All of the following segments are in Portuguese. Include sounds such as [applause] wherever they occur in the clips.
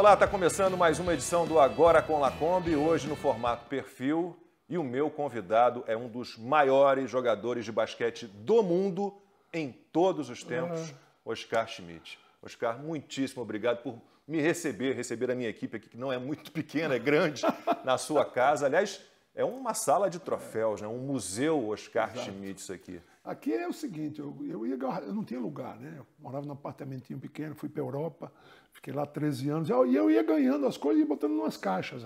Olá, está começando mais uma edição do Agora com Lacombe, hoje no formato perfil. E o meu convidado é um dos maiores jogadores de basquete do mundo em todos os tempos, uhum. Oscar Schmidt. Oscar, muitíssimo obrigado por me receber, receber a minha equipe aqui, que não é muito [laughs] pequena, é grande, na sua casa. Aliás, é uma sala de troféus, né? um museu Oscar Exato. Schmidt isso aqui. Aqui é o seguinte, eu, eu, ia, eu não tinha lugar, né? Eu morava num apartamentinho pequeno, fui para a Europa, Fiquei lá 13 anos. E eu ia ganhando as coisas e botando em umas caixas.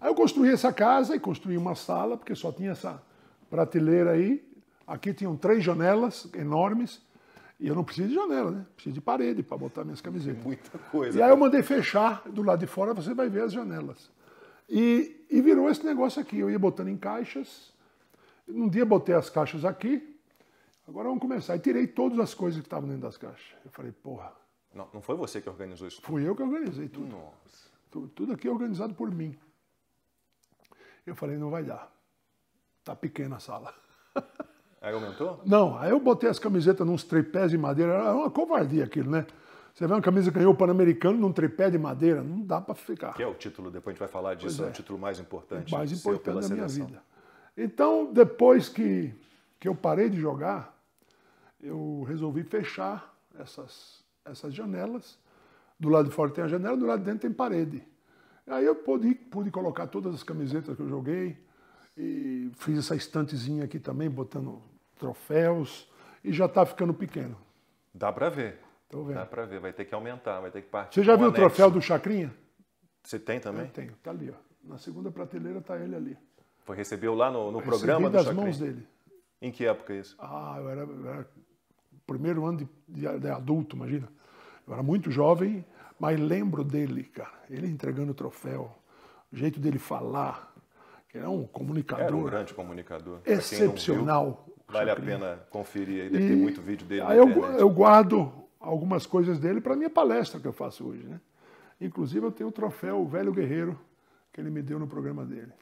Aí eu construí essa casa e construí uma sala, porque só tinha essa prateleira aí. Aqui tinham três janelas enormes. E eu não preciso de janela, né? Preciso de parede para botar minhas camisetas. Muita coisa. E aí eu mandei fechar do lado de fora, você vai ver as janelas. E, e virou esse negócio aqui. Eu ia botando em caixas. Um dia botei as caixas aqui. Agora vamos começar. E tirei todas as coisas que estavam dentro das caixas. Eu falei, porra, não, não foi você que organizou isso? Fui eu que organizei tudo. Nossa. Tudo, tudo aqui é organizado por mim. Eu falei, não vai dar. Tá pequena a sala. Aí aumentou? Não, aí eu botei as camisetas nos tripés de madeira. Era uma covardia aquilo, né? Você vê uma camisa que ganhou o Pan-Americano num tripé de madeira, não dá para ficar. Que é o título, depois a gente vai falar disso, é. é, o é. título mais importante. Mais importante da minha vida. Então, depois que, que eu parei de jogar, eu resolvi fechar essas, essas janelas. Do lado de fora tem a janela, do lado de dentro tem parede. Aí eu pude, pude colocar todas as camisetas que eu joguei e fiz essa estantezinha aqui também, botando troféus e já está ficando pequeno. Dá para ver. Tô vendo. Dá para ver, vai ter que aumentar, vai ter que partir. Você já viu o troféu do Chacrinha? Você tem também? Eu tenho, tá ali, ó. Na segunda prateleira tá ele ali. Foi recebeu lá no, no Recebi das Chacrinha? mãos dele. Em que época é isso? Ah, eu era, eu era primeiro ano de, de, de adulto, imagina. Eu era muito jovem, mas lembro dele, cara. Ele entregando o troféu, o jeito dele falar. Que era é um comunicador. Era um grande comunicador. Excepcional. Viu, vale a pena conferir aí, deve e, ter muito vídeo dele. Aí eu, eu guardo algumas coisas dele para minha palestra que eu faço hoje, né? Inclusive eu tenho o troféu o Velho Guerreiro que ele me deu no programa dele.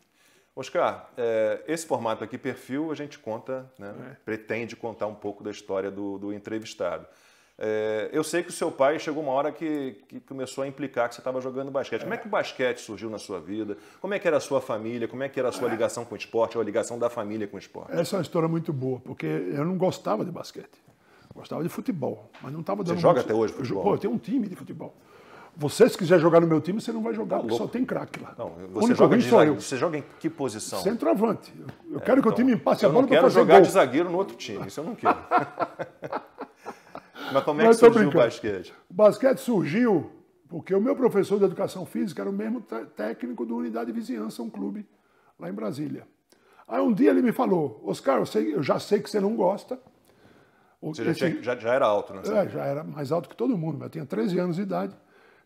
Oscar, é, esse formato aqui, perfil, a gente conta, né, é. pretende contar um pouco da história do, do entrevistado. É, eu sei que o seu pai chegou uma hora que, que começou a implicar que você estava jogando basquete. Como é que o basquete surgiu na sua vida? Como é que era a sua família? Como é que era a sua é. ligação com o esporte, ou a ligação da família com o esporte? Essa é uma história muito boa, porque eu não gostava de basquete. gostava de futebol, mas não estava dando Você joga muito... até hoje futebol? Pô, eu tenho um time de futebol. Você, se quiser jogar no meu time, você não vai jogar, tá porque só tem craque lá. Não, você, joga de, zagueiro. você joga em que posição? Centroavante. Eu, é, quero então, que o então, time passe a bola para fazer Eu não quero jogar de zagueiro no outro time, isso eu não quero. [laughs] Mas como é que surgiu brincando. o basquete? O basquete surgiu porque o meu professor de educação física era o mesmo técnico do Unidade de Vizinhança, um clube lá em Brasília. Aí um dia ele me falou, Oscar, eu, sei, eu já sei que você não gosta. Você já, tinha, já, já, era alto, né? É, já era mais alto que todo mundo, eu tinha 13 anos de idade.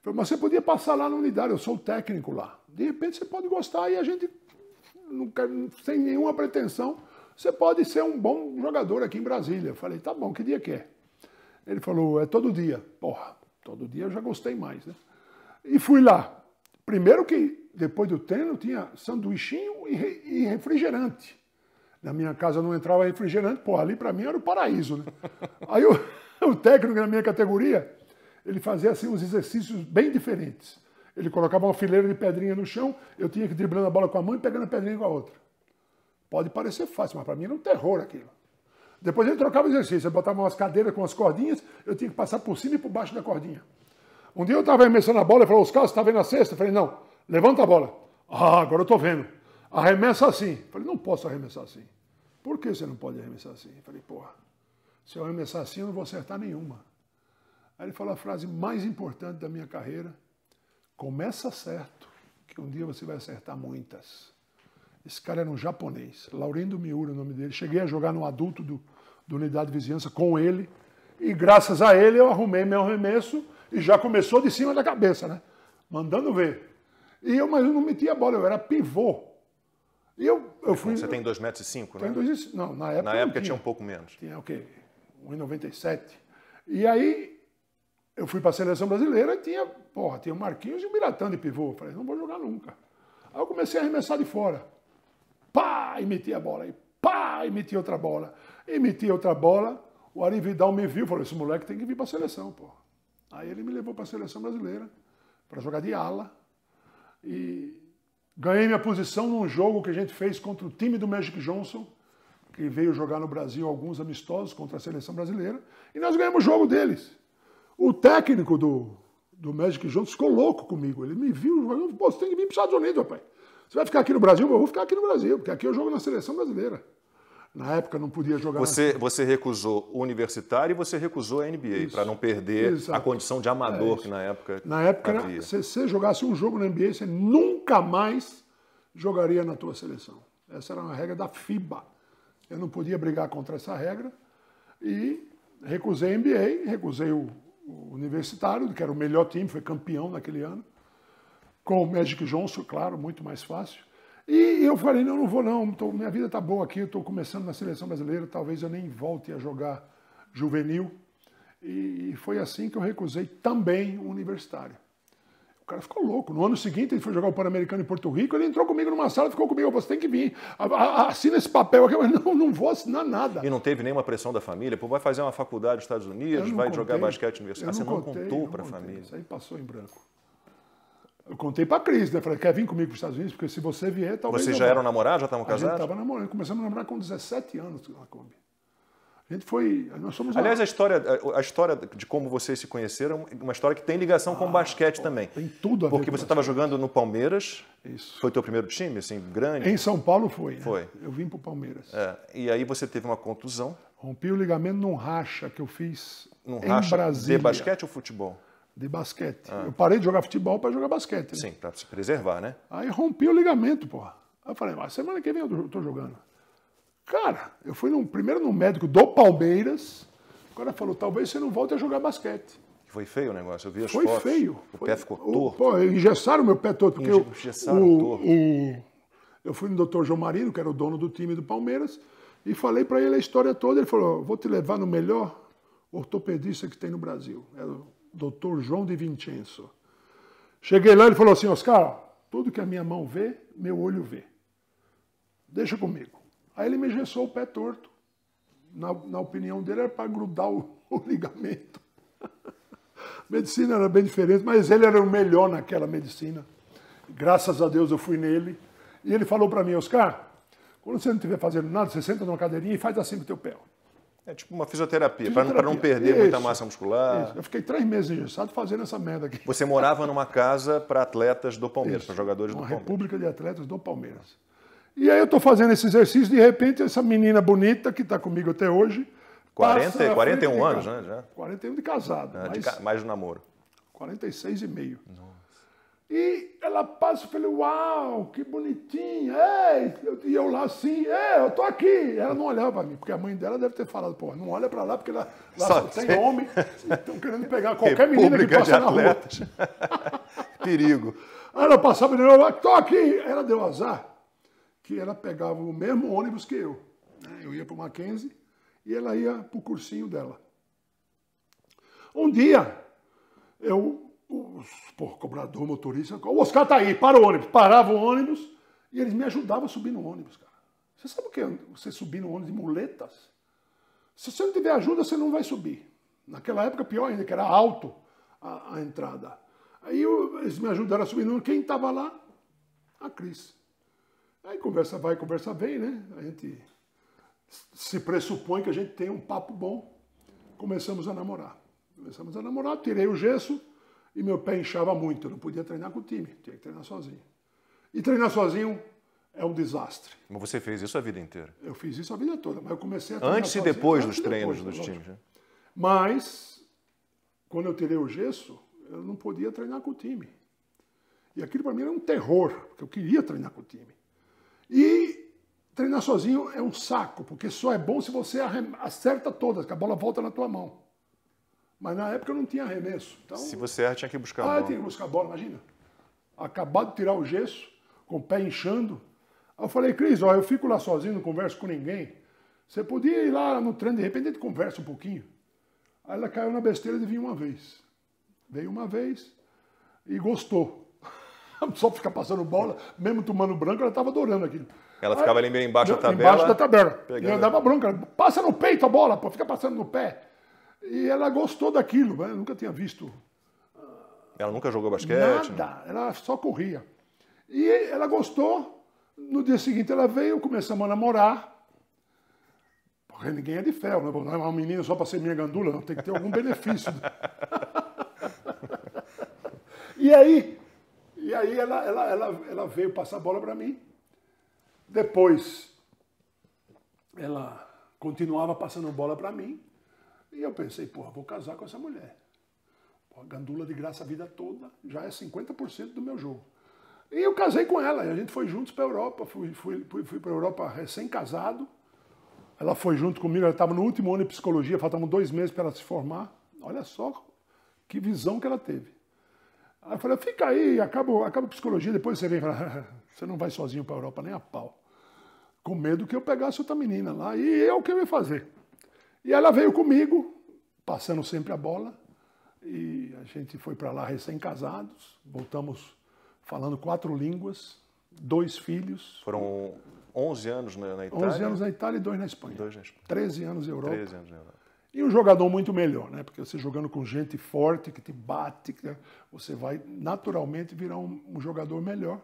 Falei, mas você podia passar lá na unidade, eu sou o técnico lá. De repente você pode gostar e a gente, não quer, sem nenhuma pretensão, você pode ser um bom jogador aqui em Brasília. Eu falei, tá bom, que dia que é? Ele falou, é todo dia. Porra, todo dia eu já gostei mais, né? E fui lá. Primeiro que depois do treino tinha sanduichinho e, refrigerante. Na minha casa não entrava refrigerante, porra, ali para mim era o paraíso, né? [laughs] Aí o, o técnico na minha categoria, ele fazia assim uns exercícios bem diferentes. Ele colocava uma fileira de pedrinha no chão, eu tinha que driblando a bola com a mão e pegando a pedrinha com a outra. Pode parecer fácil, mas para mim era um terror aquilo. Depois ele trocava o exercício, ele botava umas cadeiras com as cordinhas, eu tinha que passar por cima e por baixo da cordinha. Um dia eu estava arremessando a bola, ele falou, Oscar, você está vendo a cesta? Eu falei, não, levanta a bola. Ah, agora eu estou vendo. Arremessa assim. Eu falei, não posso arremessar assim. Por que você não pode arremessar assim? Eu falei, porra, se eu arremessar assim eu não vou acertar nenhuma. Aí ele falou a frase mais importante da minha carreira, começa certo, que um dia você vai acertar muitas. Esse cara era um japonês, Laurindo Miura, o nome dele. Cheguei a jogar no adulto do, do Unidade de Vizinhança com ele. E graças a ele eu arrumei meu arremesso e já começou de cima da cabeça, né? Mandando ver. E eu, mas eu não metia bola, eu era pivô. E eu, eu fui. Você tem 2,5 metros, e cinco, né? Dois, não, na época. Na época tinha. tinha. um pouco menos. Tinha o quê? 1,97. E aí eu fui para a seleção brasileira e tinha, porra, tinha o Marquinhos e o Miratã de pivô. Eu falei, não vou jogar nunca. Aí eu comecei a arremessar de fora pá, e meti a bola, e pá, e meti outra bola, e meti outra bola. O Ari Vidal me viu e falou: esse moleque tem que vir para a seleção, pô. Aí ele me levou para a seleção brasileira, para jogar de ala. E ganhei minha posição num jogo que a gente fez contra o time do Magic Johnson, que veio jogar no Brasil alguns amistosos contra a seleção brasileira. E nós ganhamos o jogo deles. O técnico do, do Magic Johnson ficou louco comigo. Ele me viu falou pô, você tem que vir para os Estados Unidos, rapaz. Você vai ficar aqui no Brasil? Eu vou ficar aqui no Brasil, porque aqui eu jogo na seleção brasileira. Na época não podia jogar. Você, na... você recusou o universitário e você recusou a NBA, para não perder Exato. a condição de amador é que na época. Na época, se você jogasse um jogo na NBA, você nunca mais jogaria na tua seleção. Essa era uma regra da FIBA. Eu não podia brigar contra essa regra e recusei a NBA, recusei o, o universitário, que era o melhor time, foi campeão naquele ano com o Magic Johnson, claro, muito mais fácil. E eu falei, não, não vou não, tô, minha vida tá boa aqui, estou começando na seleção brasileira, talvez eu nem volte a jogar juvenil. E, foi assim que eu recusei também o universitário. O cara ficou louco. No ano seguinte, ele foi jogar o Pan-Americano em Porto Rico, ele entrou comigo numa sala, ficou comigo, você tem que vir, assina esse papel aqui. Eu não, não vou assinar nada. E não teve nenhuma pressão da família? Pô, vai fazer uma faculdade nos Estados Unidos, vai contei, jogar basquete universitário. Ah, você não contei, contou para a família. Isso aí passou em branco. Eu contei pra Cris, né? Falei, quer vir comigo para os Estados Unidos? Porque se você vier, talvez. Vocês já eram namorados? Já estavam casados? A gente tava namorando. Começamos a namorar com 17 anos na Kombi. A gente foi. Nós somos Aliás, a história, a, história de como vocês se conheceram é uma história que tem ligação ah, com o basquete também. Tem tudo a ver Porque você estava jogando no Palmeiras. Isso. Foi teu primeiro time, assim, grande? Em São Paulo foi. Né? Foi. Né? Eu vim para o Palmeiras. É. E aí você teve uma contusão. Rompi o ligamento num racha que eu fiz. Num em racha Brasília. de basquete ou futebol? de basquete. Ah. Eu parei de jogar futebol para jogar basquete. Né? Sim, para se preservar, né? Aí rompi o ligamento, porra. Aí eu falei, mas semana que vem eu tô jogando. Cara, eu fui num, primeiro no médico do Palmeiras, o cara falou, talvez você não volte a jogar basquete. Foi feio o negócio, eu vi as foi fotos. Feio. O pé ficou torto. Pô, engessaram meu pé todo. Porque engessaram eu, o, torto. O, eu fui no doutor João Marino, que era o dono do time do Palmeiras, e falei para ele a história toda. Ele falou, vou te levar no melhor ortopedista que tem no Brasil. Era Dr. João de Vincenzo. Cheguei lá, ele falou assim, Oscar, tudo que a minha mão vê, meu olho vê. Deixa comigo. Aí ele me gessou o pé torto. Na, na opinião dele, era para grudar o, [laughs] o ligamento. [laughs] medicina era bem diferente, mas ele era o melhor naquela medicina. Graças a Deus eu fui nele. E ele falou para mim, Oscar, quando você não estiver fazendo nada, você senta numa cadeirinha e faz assim com o teu pé. É tipo uma fisioterapia, para não, perder isso, muita massa muscular. Isso. Eu fiquei três meses engessado fazendo essa merda aqui. Você morava numa casa para atletas do Palmeiras, para jogadores uma do Palmeiras. República de Atletas do Palmeiras. E aí eu estou fazendo esse exercício, de repente, essa menina bonita que está comigo até hoje. 40, 41 anos, né? Já. 41 de casado. Ah, de ca... Mais de namoro. 46 e meio. Nossa. E ela passa, eu falei, uau, que bonitinha, ei! E eu lá assim, eu tô aqui. Ela não olhava para mim, porque a mãe dela deve ter falado, pô, não olha para lá, porque lá, lá só, homem, estão querendo pegar [laughs] qualquer menina que passa na rua. [laughs] Perigo. Aí ela passava e eu, tô aqui. Ela deu azar que ela pegava o mesmo ônibus que eu. Né? Eu ia para o Mackenzie e ela ia para o cursinho dela. Um dia, eu os por, cobrador, motorista, o Oscar tá aí, para o ônibus. Parava o ônibus e eles me ajudavam a subir no ônibus, cara. Você sabe o que é você subir no ônibus de muletas? Se você não tiver ajuda, você não vai subir. Naquela época, pior ainda, que era alto a, a entrada. Aí eu, eles me ajudaram a subir no ônibus. Quem estava lá? A Cris. Aí conversa vai, conversa vem, né? A gente se pressupõe que a gente tem um papo bom. Começamos a namorar. Começamos a namorar, tirei o gesso, e meu pé inchava muito, eu não podia treinar com o time, tinha que treinar sozinho. E treinar sozinho é um desastre. Mas você fez isso a vida inteira? Eu fiz isso a vida toda, mas eu comecei a treinar Antes sozinho, e depois antes dos treinos depois, dos times, né? Mas, quando eu tirei o gesso, eu não podia treinar com o time. E aquilo para mim era um terror, porque eu queria treinar com o time. E treinar sozinho é um saco, porque só é bom se você acerta todas, que a bola volta na tua mão. Mas na época eu não tinha arremesso. Então, Se você erra, tinha que buscar ah, a bola. Ah, tinha que buscar a bola, imagina. Acabado de tirar o gesso, com o pé inchando. Aí eu falei, Cris, ó, eu fico lá sozinho, não converso com ninguém. Você podia ir lá no trem, de repente a gente conversa um pouquinho. Aí ela caiu na besteira de vir uma vez. Veio uma vez e gostou. [laughs] Só ficar passando bola, mesmo tomando branco, ela estava adorando aquilo. Ela ficava ali meio embaixo da tabela. Embaixo da tabela. Pegando. E andava dava Passa no peito a bola, pô, fica passando no pé. E ela gostou daquilo, né? nunca tinha visto. Ela nunca jogou basquete? Nada, né? ela só corria. E ela gostou. No dia seguinte ela veio, começamos a namorar. Porque ninguém é de ferro, né? Não é uma menina só para ser minha gandula, não. Tem que ter algum benefício. [laughs] e aí, e aí ela, ela, ela, ela veio passar a bola para mim. Depois, ela continuava passando bola para mim. E eu pensei, porra, vou casar com essa mulher. Pô, gandula de graça a vida toda, já é 50% do meu jogo. E eu casei com ela, e a gente foi juntos para a Europa, fui, fui, fui, fui para a Europa recém-casado. Ela foi junto comigo, ela estava no último ano de psicologia, faltavam dois meses para ela se formar. Olha só que visão que ela teve. Ela falou, fica aí, acaba a psicologia, depois você vem. [laughs] Você não vai sozinho para a Europa nem a pau. Com medo que eu pegasse outra menina lá. E eu é o que eu ia fazer? E ela veio comigo, passando sempre a bola, e a gente foi para lá recém-casados, voltamos falando quatro línguas, dois filhos. Foram 11 anos na, Itália? 11 anos na Itália e dois na Espanha. Dois na Espanha. 13 anos na Europa. 13 anos na Europa. E um jogador muito melhor, né? Porque você jogando com gente forte, que te bate, que você vai naturalmente virar um, um jogador melhor.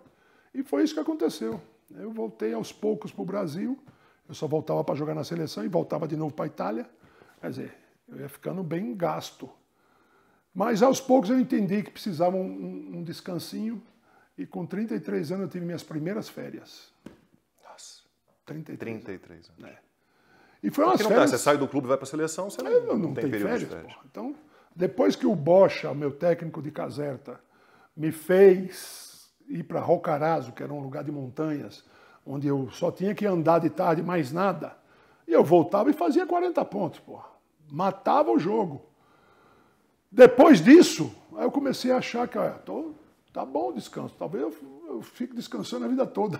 E foi isso que aconteceu. Eu voltei aos poucos para o Brasil, eu só voltava para jogar na seleção e voltava de novo para a Itália. Quer dizer, eu ia ficando bem gasto. Mas aos poucos eu entendi que precisava um, um, um descansinho e com 33 anos eu tive minhas primeiras férias. Nossa. 33. 33 anos. É. E foi umas férias... Dá, você sai do clube e vai para a seleção, você é, não, não, não tem, tem férias. férias. Então, depois que o Bocha, meu técnico de caserta, me fez ir para Rocarazo, que era um lugar de montanhas, onde eu só tinha que andar de tarde, mais nada. E eu voltava e fazia 40 pontos, porra. Matava o jogo. Depois disso, aí eu comecei a achar que, olha, tô, tá bom o descanso. Talvez eu, eu fique descansando a vida toda.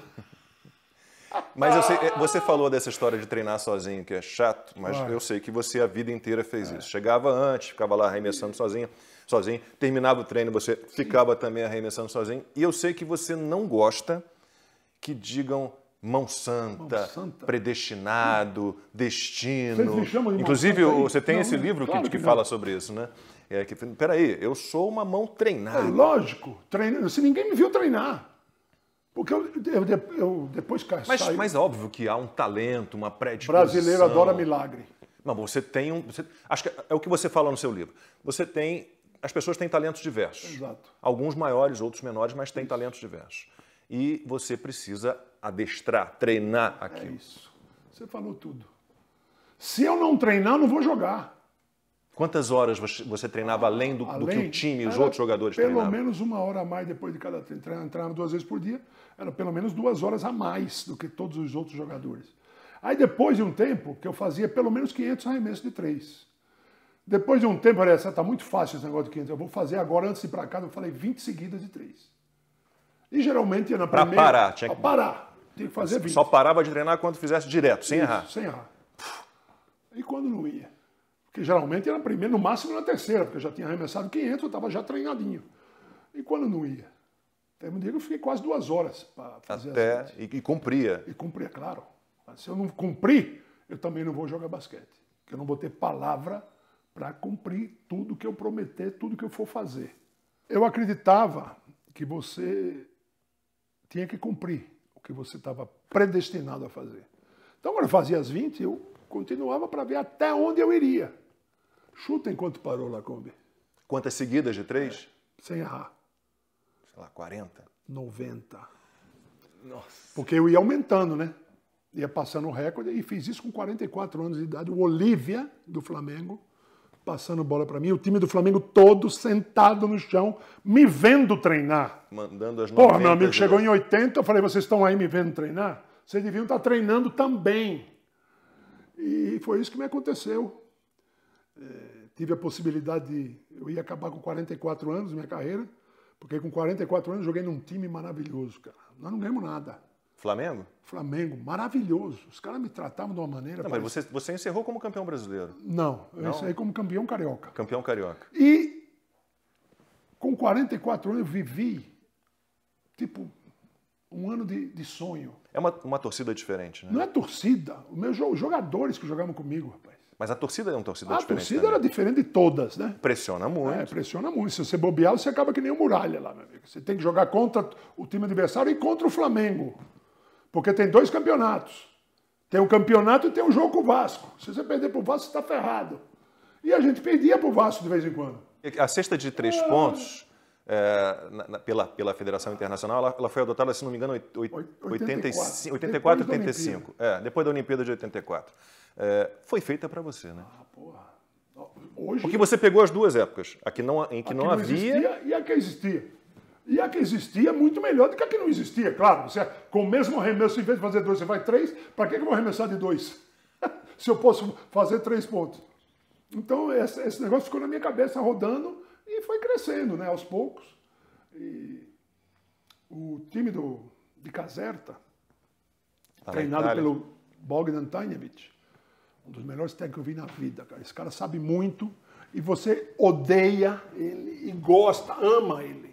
[laughs] Mas eu sei, eh, você falou dessa história de treinar sozinho, que é chato, mas claro. eu sei que você a vida inteira fez é. isso. Chegava antes, ficava lá arremessando sozinho, sozinho. Terminava o treino, você ficava também arremessando sozinho. E eu sei que você não gosta que digam mão santa, mão santa. predestinado, destino. Inclusive, é você tem não, esse não, livro claro que, que, que fala sobre isso, né? É que, peraí, eu sou uma mão treinada. É, lógico, treinando. Se assim, ninguém me viu treinar. Porque eu, eu, eu depois caí. Mas, é mas óbvio que há um talento, uma predisposição. Brasileiro adora milagre. Não, você tem um. Você, acho que é o que você fala no seu livro. Você tem. As pessoas têm talentos diversos. Exato. Alguns maiores, outros menores, mas têm Isso. talentos diversos e você precisa adestrar, treinar aquilo. É isso. Você falou tudo. Se eu não treinar, eu não vou jogar. Quantas horas você treinava além do, além, do que o time e os outros jogadores pelo treinavam? Pelo menos uma hora a mais depois de cada treino. Treinava duas vezes por dia. Era pelo menos duas horas a mais do que todos os outros jogadores. Aí depois de um tempo, que eu fazia pelo menos 500 arremessos de três. Depois de um tempo, olha, está muito fácil esse negócio de 500. Eu vou fazer agora, antes de ir para casa, eu falei 20 seguidas de três. E geralmente na primeira. Para parar, tinha que... parar. Tinha que fazer 20. Só parava de treinar quando fizesse direto, sem Isso, errar. Sem errar. E quando não ia? Porque geralmente era na primeira, no máximo na terceira, porque eu já tinha arremessado 500, eu estava já treinadinho. E quando não ia? até um dia que eu fiquei quase duas horas para fazer Até, e, e cumpria. E cumpria, claro. Mas se eu não cumprir, eu também não vou jogar basquete. Porque eu não vou ter palavra para cumprir tudo que eu prometer, tudo que eu for fazer. Eu acreditava que você tinha que cumprir o que você estava predestinado a fazer. Então, quando eu fazia as 20, eu continuava para ver até onde eu iria. Chuta enquanto parou, Lacombe. Quantas seguidas de três? É, sem errar. Sei lá, 40? 90. Nossa. Porque eu ia aumentando, né? Ia passando o recorde e fiz isso com 44 anos de idade. O Olívia, do Flamengo, passando bola para mim, o time do Flamengo todo sentado no chão, me vendo treinar. Mandando as Porra, meu amigo, chegou né? em 80, eu falei, vocês estão aí me vendo treinar? Vocês deviam estar tá treinando também. E foi isso que me aconteceu. É, tive a possibilidade de... Eu ia acabar com 44 anos minha carreira, porque com 44 anos joguei num time maravilhoso, cara. Nós não ganhamos nada. Flamengo? Flamengo, maravilhoso. Os caras me tratavam de uma maneira. Não, parece... mas você, você encerrou como campeão brasileiro? Não, eu Não? encerrei como campeão carioca. Campeão carioca. E com 44 anos eu vivi, tipo, um ano de, de sonho. É uma, uma torcida diferente, né? Não é torcida. os meus jogadores que jogavam comigo, rapaz. Mas a torcida é uma torcida a diferente. A torcida era diferente de todas, né? Pressiona muito. É, pressiona muito. Se você bobear, você acaba que nem o um Muralha lá, meu amigo. Você tem que jogar contra o time adversário e contra o Flamengo. Porque tem dois campeonatos. Tem um campeonato e tem um jogo com o Vasco. Se você perder para o Vasco, você está ferrado. E a gente perdia para o Vasco de vez em quando. A cesta de três é... pontos, é, na, na, pela, pela Federação Internacional, ela, ela, foi adotada, se não me engano, em 84, 84 depois 85. Da é, depois da Olimpíada de 84. É, foi feita para você, né? Ah, porra. Hoje, Porque você pegou as duas épocas, a que não, em que não, não, havia. Existia, e a que existia. E a que existia é muito melhor do que a que não existia, claro. Você, é com o mesmo arremesso, em vez de fazer dois, você vai três. Para que, eu vou arremessar de dois? [laughs] Se eu posso fazer três pontos. Então, esse negócio ficou na minha cabeça rodando e foi crescendo, né, aos poucos. E o time do, de Caserta, tá treinado pelo Bogdan Tanjevic, um dos melhores técnicos que eu vi na vida, cara. Esse cara sabe muito e você odeia ele e gosta, ama ele.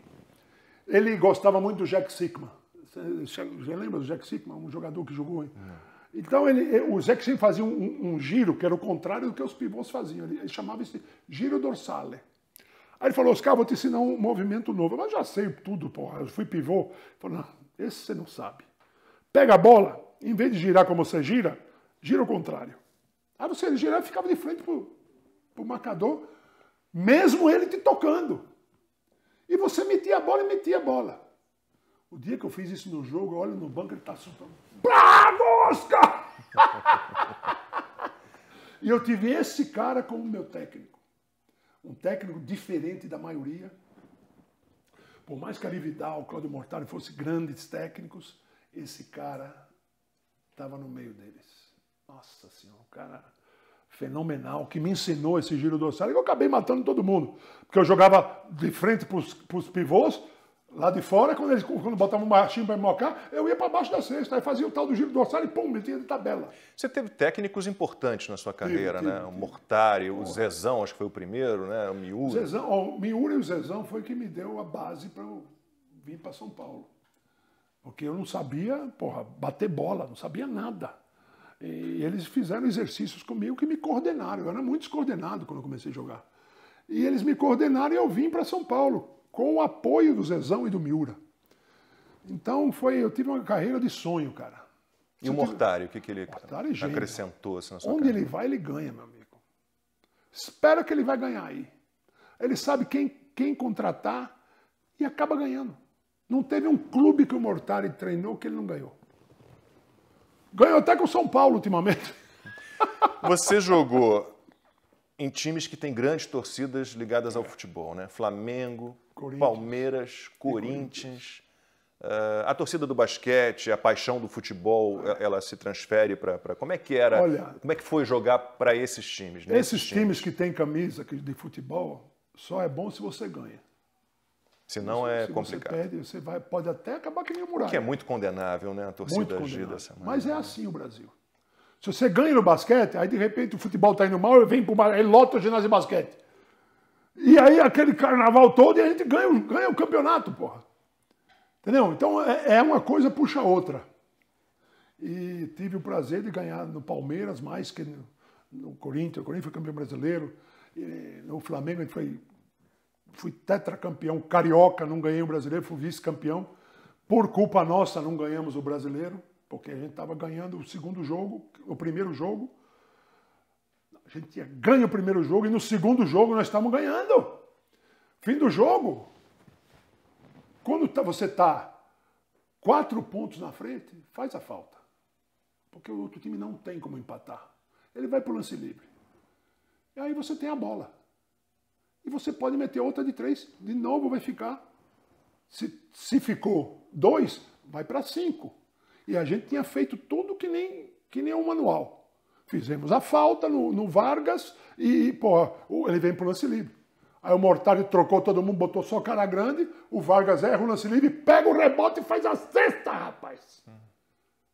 Ele gostava muito do Jack Sigma. Você lembra do Jack Sigma, um jogador que jogou? Hein? É. Então ele, eh, o Jack Sigma fazia um, um, giro que era o contrário do que os pivôs faziam. Ele, ele chamava esse giro dorsale. Aí ele falou, Oscar, vou te ensinar um movimento novo. Mas já sei tudo, porra. Eu fui pivô. Ele falou, não, esse você não sabe. Pega a bola, em vez de girar como você gira, gira o contrário. Aí você girava e ficava de frente pro, pro marcador, mesmo ele te tocando. E você metia a bola e metia a bola. O dia que eu fiz isso no jogo, eu olho no banco, ele tá soltando. Bravo, Oscar! [laughs] e eu tive esse cara como meu técnico. Um técnico diferente da maioria. Por mais que a Vidal, Cláudio Mortari fossem grandes técnicos, esse cara estava no meio deles. Nossa Senhora, o cara fenomenal, que me ensinou esse giro dorsal, e eu acabei matando todo mundo. Porque eu jogava de frente para os pivôs, lá de fora, quando eles quando botavam um marchinho para mocar, eu ia para baixo da cesta, aí fazia o tal do giro dorsal e pum, metia de tabela. Você teve técnicos importantes na sua carreira, tive, né? Tive, o Mortari, o Zezão, acho que foi o primeiro, né? O Miura. Zezão, ó, o Miura e o Zezão foi que me deu a base para eu vir para São Paulo. Porque eu não sabia, porra, bater bola, não sabia nada. E eles fizeram exercícios comigo que me coordenaram. Eu era muito descoordenado quando comecei a jogar. E eles me coordenaram e eu vim para São Paulo, com o apoio do Zezão e do Miura. Então foi, eu tive uma carreira de sonho, cara. E Você o Mortari, o que, que ele é acrescentou assim, na sua Onde carreira? ele vai, ele ganha, meu amigo. Espero que ele vai ganhar aí. Ele sabe quem, quem contratar e acaba ganhando. Não teve um clube que o Mortari treinou que ele não ganhou. Ganhou até com o São Paulo ultimamente. Você jogou em times que têm grandes torcidas ligadas ao futebol, né? Flamengo, Corinthians. Palmeiras, Corinthians. Uh, a torcida do basquete, a paixão do futebol, eh, ela se transfere para como é que era? Olha, como é que foi jogar para esses times? Né? Esses times que têm camisa de futebol só é bom se você ganha. Senão não é se complicado. Você perde, você vai, pode até acabar que nem o Muralha. Que é muito condenável, né? A torcida agir dessa maneira. Mas é assim o Brasil. Se você ganha no basquete, aí de repente o futebol está indo mal, vem pro aí lota o ginásio de basquete. E aí aquele carnaval todo e a gente ganha, ganha o campeonato, porra. Entendeu? Então é, é uma coisa puxa a outra. E tive o prazer de ganhar no Palmeiras mais que no, no Corinthians. O Corinthians foi campeão brasileiro. E, no Flamengo a gente foi fui tetracampeão carioca, não ganhei o brasileiro, fui vice-campeão. Por culpa nossa não ganhamos o brasileiro, porque a gente estava ganhando o segundo jogo, o primeiro jogo. A gente ganha o primeiro jogo e no segundo jogo nós estamos ganhando. Fim do jogo. Quando tá, você está quatro pontos na frente, faz a falta. Porque o outro time não tem como empatar. Ele vai para o lance livre. E aí você tem a bola e você pode meter outra de três, de novo vai ficar. Se, se ficou dois, vai para cinco. E a gente tinha feito tudo que nem, que nem um manual. Fizemos a falta no, no Vargas e, pô, ele vem para o lance livre. Aí o Mortar trocou todo mundo, botou só cara grande, o Vargas erra o lance livre, pega o rebote e faz a cesta, rapaz.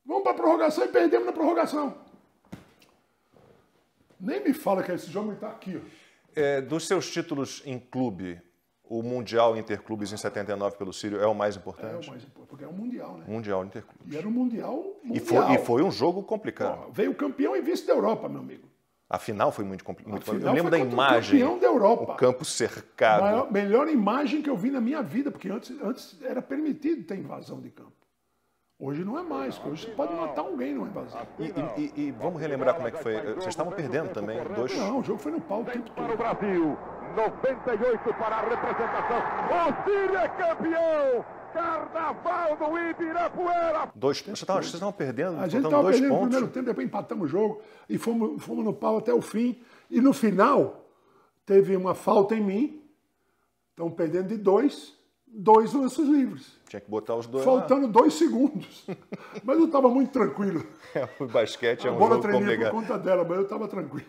Vamos para a prorrogação e perdemos na prorrogação. Nem me fala que esse jogo está aqui, ó. É, dos seus títulos em clube, o Mundial Interclubes em 79 pelo Sírio é o mais importante? É o mais importante, porque é o Mundial, né? Mundial Interclubes. E era um Mundial, mundial. E, foi, e foi um jogo complicado. Porra, veio campeão e vice da Europa, meu amigo. A final foi muito complicada. Eu lembro da imagem. O campeão da Europa. O campo cercado. Maior, melhor imagem que eu vi na minha vida, porque antes, antes era permitido ter invasão de campo. Hoje não é mais, hoje você pode matar alguém não é, E, e, e, e vamos relembrar como é que foi. Vocês estavam perdendo também, dois. Não, o jogo foi no pau o tempo todo. Para o Brasil, 98 para a representação. O Ciro é campeão! Carnaval do Ibirapuera! Dois pontos. Vocês estavam perdendo, a gente estava dois perdendo pontos. no primeiro tempo, depois empatamos o jogo e fomos, fomos no pau até o fim. E no final, teve uma falta em mim. Estão perdendo de dois dois lances livres. Tinha que botar os dois. Faltando lá. dois segundos. [laughs] mas eu estava muito tranquilo. É, o basquete é um bola jogo complicado. por conta dela, mas eu estava tranquilo.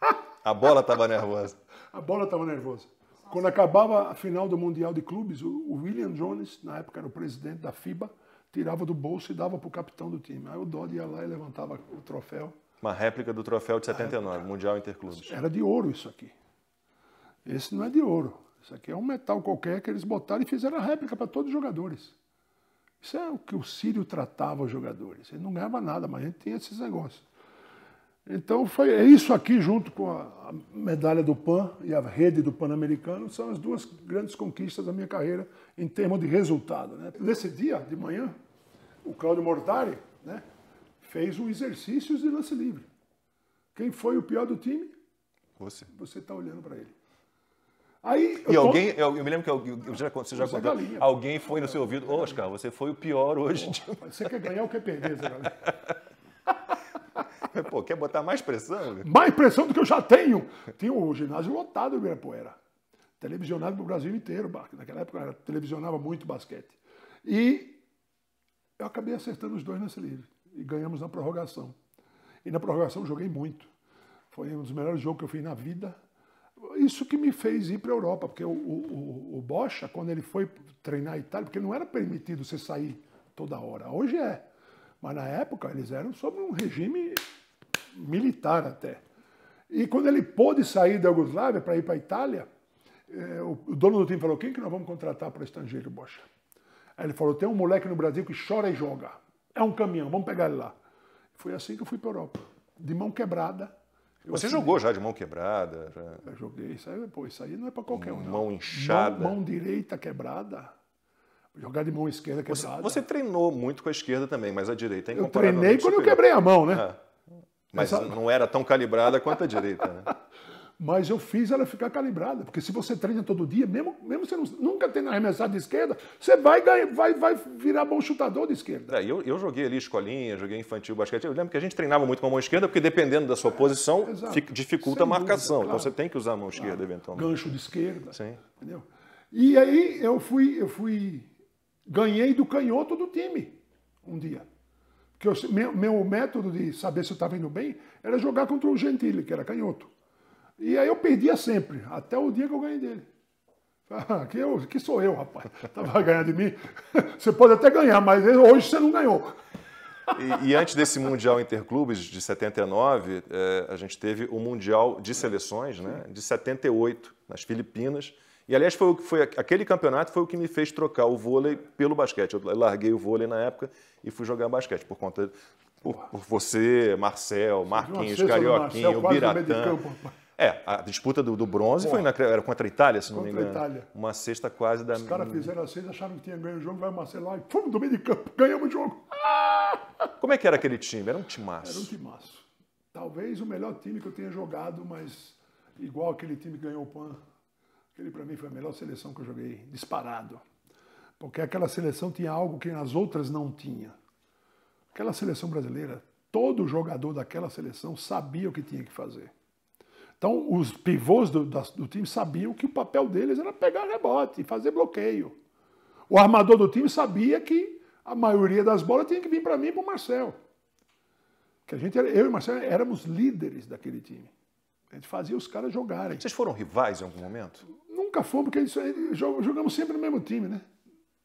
[laughs] a bola estava nervosa. A bola estava nervosa. Quando acabava a final do Mundial de Clubes, o William Jones, na época era o presidente da FIBA, tirava do bolso e dava para o capitão do time. Aí o Dodd ia lá e levantava o troféu. Uma réplica do troféu de 79, Mundial Interclubes. Era de ouro isso aqui. Esse não é de ouro. Isso aqui é um metal qualquer que eles botaram e fizeram a réplica para todos os jogadores. Isso é o que o Sírio tratava os jogadores. Ele não ganhava nada, mas a gente tinha esses negócios. Então foi é isso aqui junto com a, a medalha do PAN e a rede do Pan-Americano são as duas grandes conquistas da minha carreira em termos de resultado. Né? Nesse dia de manhã, o Claudio Mortari né, fez um exercício de lance livre. Quem foi o pior do time? Você. Você está olhando para ele. Aí, e alguém, tô... eu, eu, me lembro que eu, eu já, você já você é contou, alguém foi no seu ouvido, Oscar, você foi o pior hoje. Pô, de... Você quer ganhar ou quer perder, Zé [laughs] Pô, quer botar mais pressão? Mais pressão do que eu já tenho. Tinha o ginásio lotado em Ibirapuera. Televisionado para o Brasil inteiro. Naquela época televisionava muito basquete. E eu acabei acertando os dois nesse livre. E ganhamos na prorrogação. E na prorrogação joguei muito. Foi um dos melhores jogos que eu fiz na vida isso que me fez ir para a Europa, porque o, o, o Bocha, quando ele foi treinar a Itália, porque não era permitido você sair toda hora, hoje é. Mas na época eles eram sob um regime militar até. E quando ele pôde sair da Yugoslávia para ir para a Itália, eh, o dono do time falou: quem que nós vamos contratar para estrangeiro, Bocha? Aí ele falou: tem um moleque no Brasil que chora e joga. É um caminhão, vamos pegar ele lá. Foi assim que eu fui para a Europa. De mão quebrada, você jogou já de mão quebrada? Já... Eu joguei. Isso aí, pô, isso aí não é para qualquer um. Mão inchada. Mão, mão, direita quebrada. Jogar de mão esquerda quebrada. Você, você, treinou muito com a esquerda também, mas a direita é Eu treinei quando superior. É eu quebrei a mão, né? Ah, mas Essa... não era tão calibrada quanto a direita, né? [laughs] mas eu fiz ela ficar calibrada, porque se você treina todo dia, mesmo, mesmo você não, nunca tendo arremessado de esquerda, você vai, ganhar, vai, vai virar bom chutador de esquerda. É, eu, eu joguei ali escolinha, joguei infantil, basquete, eu lembro que a gente treinava muito com a mão esquerda, porque dependendo da sua é, posição, [laughs] fica, dificulta Sem a marcação, dúvida, então claro. então você tem que usar a mão esquerda claro. eventualmente. Gancho de esquerda, Sim. entendeu? E aí eu fui, eu fui, ganhei do canhoto do time um dia. Porque eu, meu, meu método de saber se eu estava indo bem era jogar contra o Gentile, que era canhoto. E aí eu perdia sempre, até o dia que eu ganhei dele. Ah, que, eu, que sou eu, rapaz. [laughs] Tava ganhando de mim. [laughs] Você pode até ganhar, mas hoje você não ganhou. E, e antes desse Mundial Interclubes de 79, eh, é, a gente teve o Mundial de Seleções, né? De 78, nas Filipinas. E aliás, foi, foi, aquele campeonato foi o que me fez trocar o vôlei pelo basquete. Eu larguei o vôlei na época e fui jogar basquete por conta. Por, por você, Marcel, Marquinhos, Marquinhos Carioquinho, Marcel, Biratã. É, a disputa do, do bronze Pô, foi na, era contra a Itália, se não me engano. Contra a Itália. Uma cesta quase da... Os caras fizeram a assim, cesta, acharam que tinha ganho o jogo, vai lá e fomos do meio de campo, ganhamos o jogo. [laughs] Como é que era aquele time? Era um timaço. Era um timaço. Talvez o melhor time que eu tenha jogado, mas igual aquele time que ganhou o PAN. Aquele para mim foi a melhor seleção que eu joguei, disparado. Porque aquela seleção tinha algo que nas outras não tinha. Aquela seleção brasileira, todo jogador daquela seleção sabia o que tinha que fazer. Então, os pivôs do, do time sabiam que o papel deles era pegar rebote, fazer bloqueio. O armador do time sabia que a maioria das bolas tinha que vir para mim e para o Marcel. Que a gente, eu e o Marcel éramos líderes daquele time. A gente fazia os caras jogarem. Vocês foram rivais em algum momento? Nunca fomos, porque gente, jogamos sempre no mesmo time, né?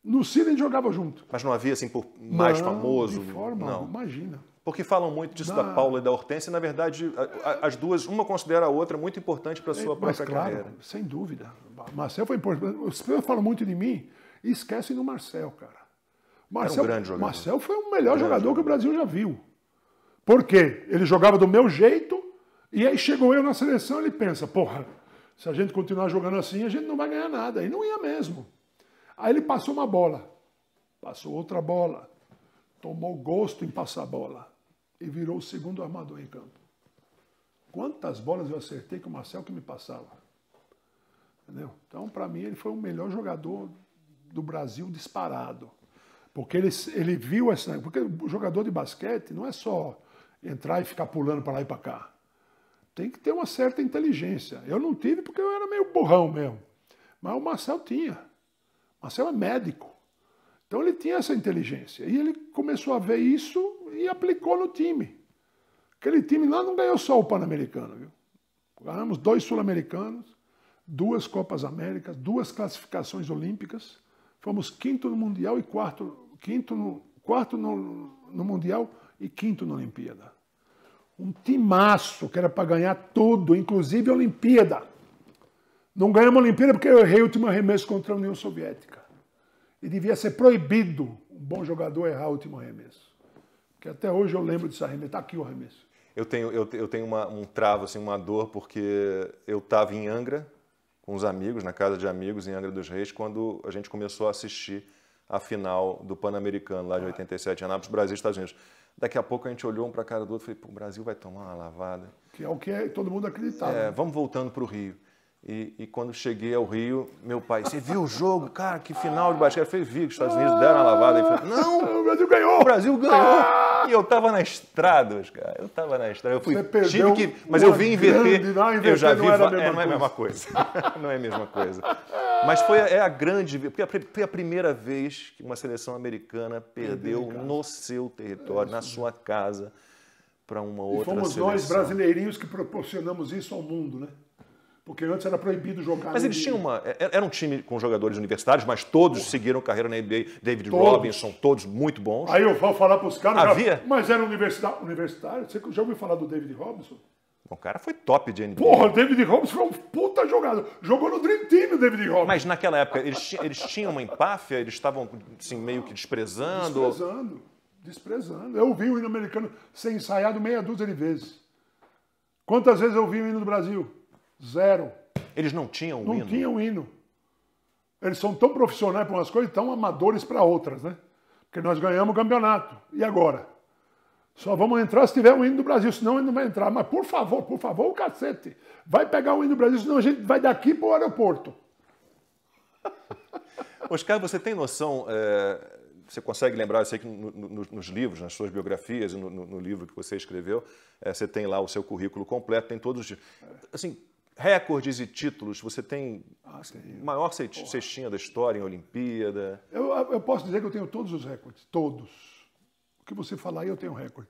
No Cine a gente jogava junto. Mas não havia assim por mais não, famoso? De forma, não. imagina. Porque falam muito disso não. da Paula e da Hortência, e, na verdade, as duas, uma considera a outra muito importante para a sua é, própria mas, claro, carreira. Sem dúvida. Marcel foi importante. Os pessoas falam muito de mim e esquecem do Marcel, cara. Marcel, um grande jogador. Marcel foi o melhor jogador, jogador que o Brasil já viu. Por quê? Ele jogava do meu jeito e aí chegou eu na seleção ele pensa, porra, se a gente continuar jogando assim, a gente não vai ganhar nada. E não ia mesmo. Aí ele passou uma bola, passou outra bola, tomou gosto em passar bola e virou o segundo armador em campo. Quantas bolas eu acertei com o Marcel que me passava. Entendeu? Então, para mim, ele foi o melhor jogador do Brasil disparado. Porque ele, ele viu essa. Porque o jogador de basquete não é só entrar e ficar pulando para lá e para cá. Tem que ter uma certa inteligência. Eu não tive porque eu era meio burrão mesmo. Mas o Marcel tinha. O Marcel é médico. Então ele tinha essa inteligência. E ele começou a ver isso e aplicou no time. Aquele time lá não ganhou só o Pan-Americano, viu? Ganhamos dois Sul-Americanos, duas Copas Américas, duas classificações olímpicas. Fomos quinto no Mundial e quarto, quinto no, quarto no, no Mundial e quinto na Olimpíada. Um timaço que era para ganhar tudo, inclusive a Olimpíada. Não ganhamos a Olimpíada porque eu errei o último arremesso contra a União Soviética e devia ser proibido um bom jogador errar o último arremesso. Porque até hoje eu lembro desse arremesso, Está aqui o arremesso. Eu tenho, eu, eu tenho uma, um travo, assim, uma dor, porque eu estava em Angra com os amigos, na casa de amigos em Angra dos Reis, quando a gente começou a assistir a final do Pan-Americano, lá de ah. 87, Anápolis, Brasil, Estados Unidos. Daqui a pouco a gente olhou um para a cara do outro e falou, o Brasil vai tomar uma lavada. Que é o que é, todo mundo acreditava. É, né? Vamos voltando para o Rio. E, e, quando cheguei ao Rio, meu pai, você viu o jogo? Cara, que final de basquete. foi falei, vi, que os Estados Unidos deram a lavada. e falou, não, o Brasil ganhou. O Brasil ganhou. E eu tava na estrada, cara. Eu tava na estrada. Eu fui, tive que, mas eu vi inverter. eu já vi, não, é, não é a mesma coisa. [laughs] não é a mesma coisa. Mas foi é a grande, porque foi a primeira vez que uma seleção americana perdeu no seu território, é na sua casa para uma outra e fomos seleção. Fomos nós brasileirinhos que proporcionamos isso ao mundo, né? Porque antes era proibido jogar. Mas eles tinham uma. É, é, era um time com jogadores universitários, mas todos Porra. seguiram carreira na NBA. David todos. Robinson, todos muito bons. Aí eu vou falar para os caras. Havia? mas era universitário universitário. Você já ouviu falar do David Robinson? O cara foi top de NBA. Porra, David Robinson foi um puta jogador. Jogou no Dream Team o David Robinson. Mas naquela época, eles, eles tinham uma empáfia? Eles estavam assim, meio que desprezando? Desprezando. Desprezando. Eu vi o hino americano ser ensaiado meia dúzia de vezes. Quantas vezes eu vi o hino do Brasil? Zero. Eles não tinham não hino? Não tinham hino. Eles são tão profissionais para umas coisas e tão amadores para outras, né? Porque nós ganhamos o campeonato. E agora? Só vamos entrar se tiver um hino do Brasil, senão ele não vai entrar. Mas por favor, por favor, o cacete. Vai pegar o hino do Brasil, senão a gente vai daqui para o aeroporto. [laughs] Oscar, você tem noção, é, você consegue lembrar, eu sei que no, no, nos livros, nas suas biografias, no, no livro que você escreveu, é, você tem lá o seu currículo completo, tem todos os... Assim, recordes e títulos. Você tem a ah, maior cestinha da história em Olimpíada. Eu, eu, posso dizer que eu tenho todos os recordes, todos. O que você falar aí, eu tenho recorde.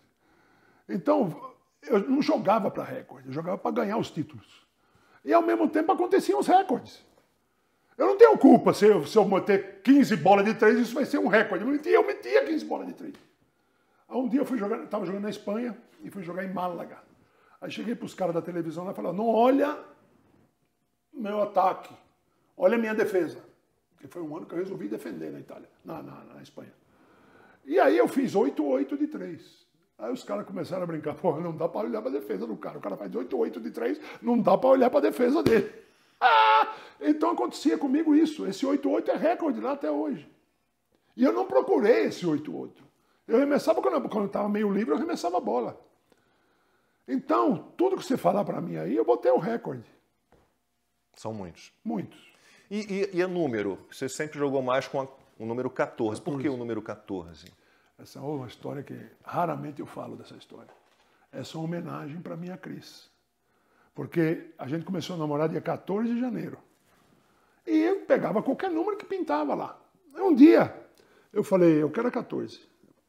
Então, eu não jogava para recorde, eu jogava para ganhar os títulos. E ao mesmo tempo aconteciam os recordes. Eu não tenho culpa se eu, se eu manter 15 bolas de três, isso vai ser um recorde. Eu metia, eu metia 15 bolas de três. Aí um dia eu fui jogar, estava jogando na Espanha e fui jogar em Málaga. Aí cheguei para os caras da televisão lá e falei, não olha meu ataque, olha a minha defesa. Porque foi um ano que eu resolvi defender na Itália, na, na, na Espanha. E aí eu fiz 8-8 de 3. Aí os caras começaram a brincar, porra, não dá para olhar para a defesa do cara. O cara faz 8-8 de 3, não dá para olhar para a defesa dele. [laughs] Ah! Então acontecia comigo isso. Esse 8-8 é recorde lá até hoje. E eu não procurei esse 8-8. Eu arremessava quando eu estava meio livre, eu arremessava a bola. Então, tudo que você falar para mim aí, eu botei o recorde. São muitos. Muitos. E, e, e a número? Você sempre jogou mais com a, o número 14. Por que o número 14? Essa é uma história que raramente eu falo dessa história. Essa é uma homenagem para a minha Cris. Porque a gente começou a namorar dia 14 de janeiro. E eu pegava qualquer número que pintava lá. Um dia eu falei, eu quero a 14.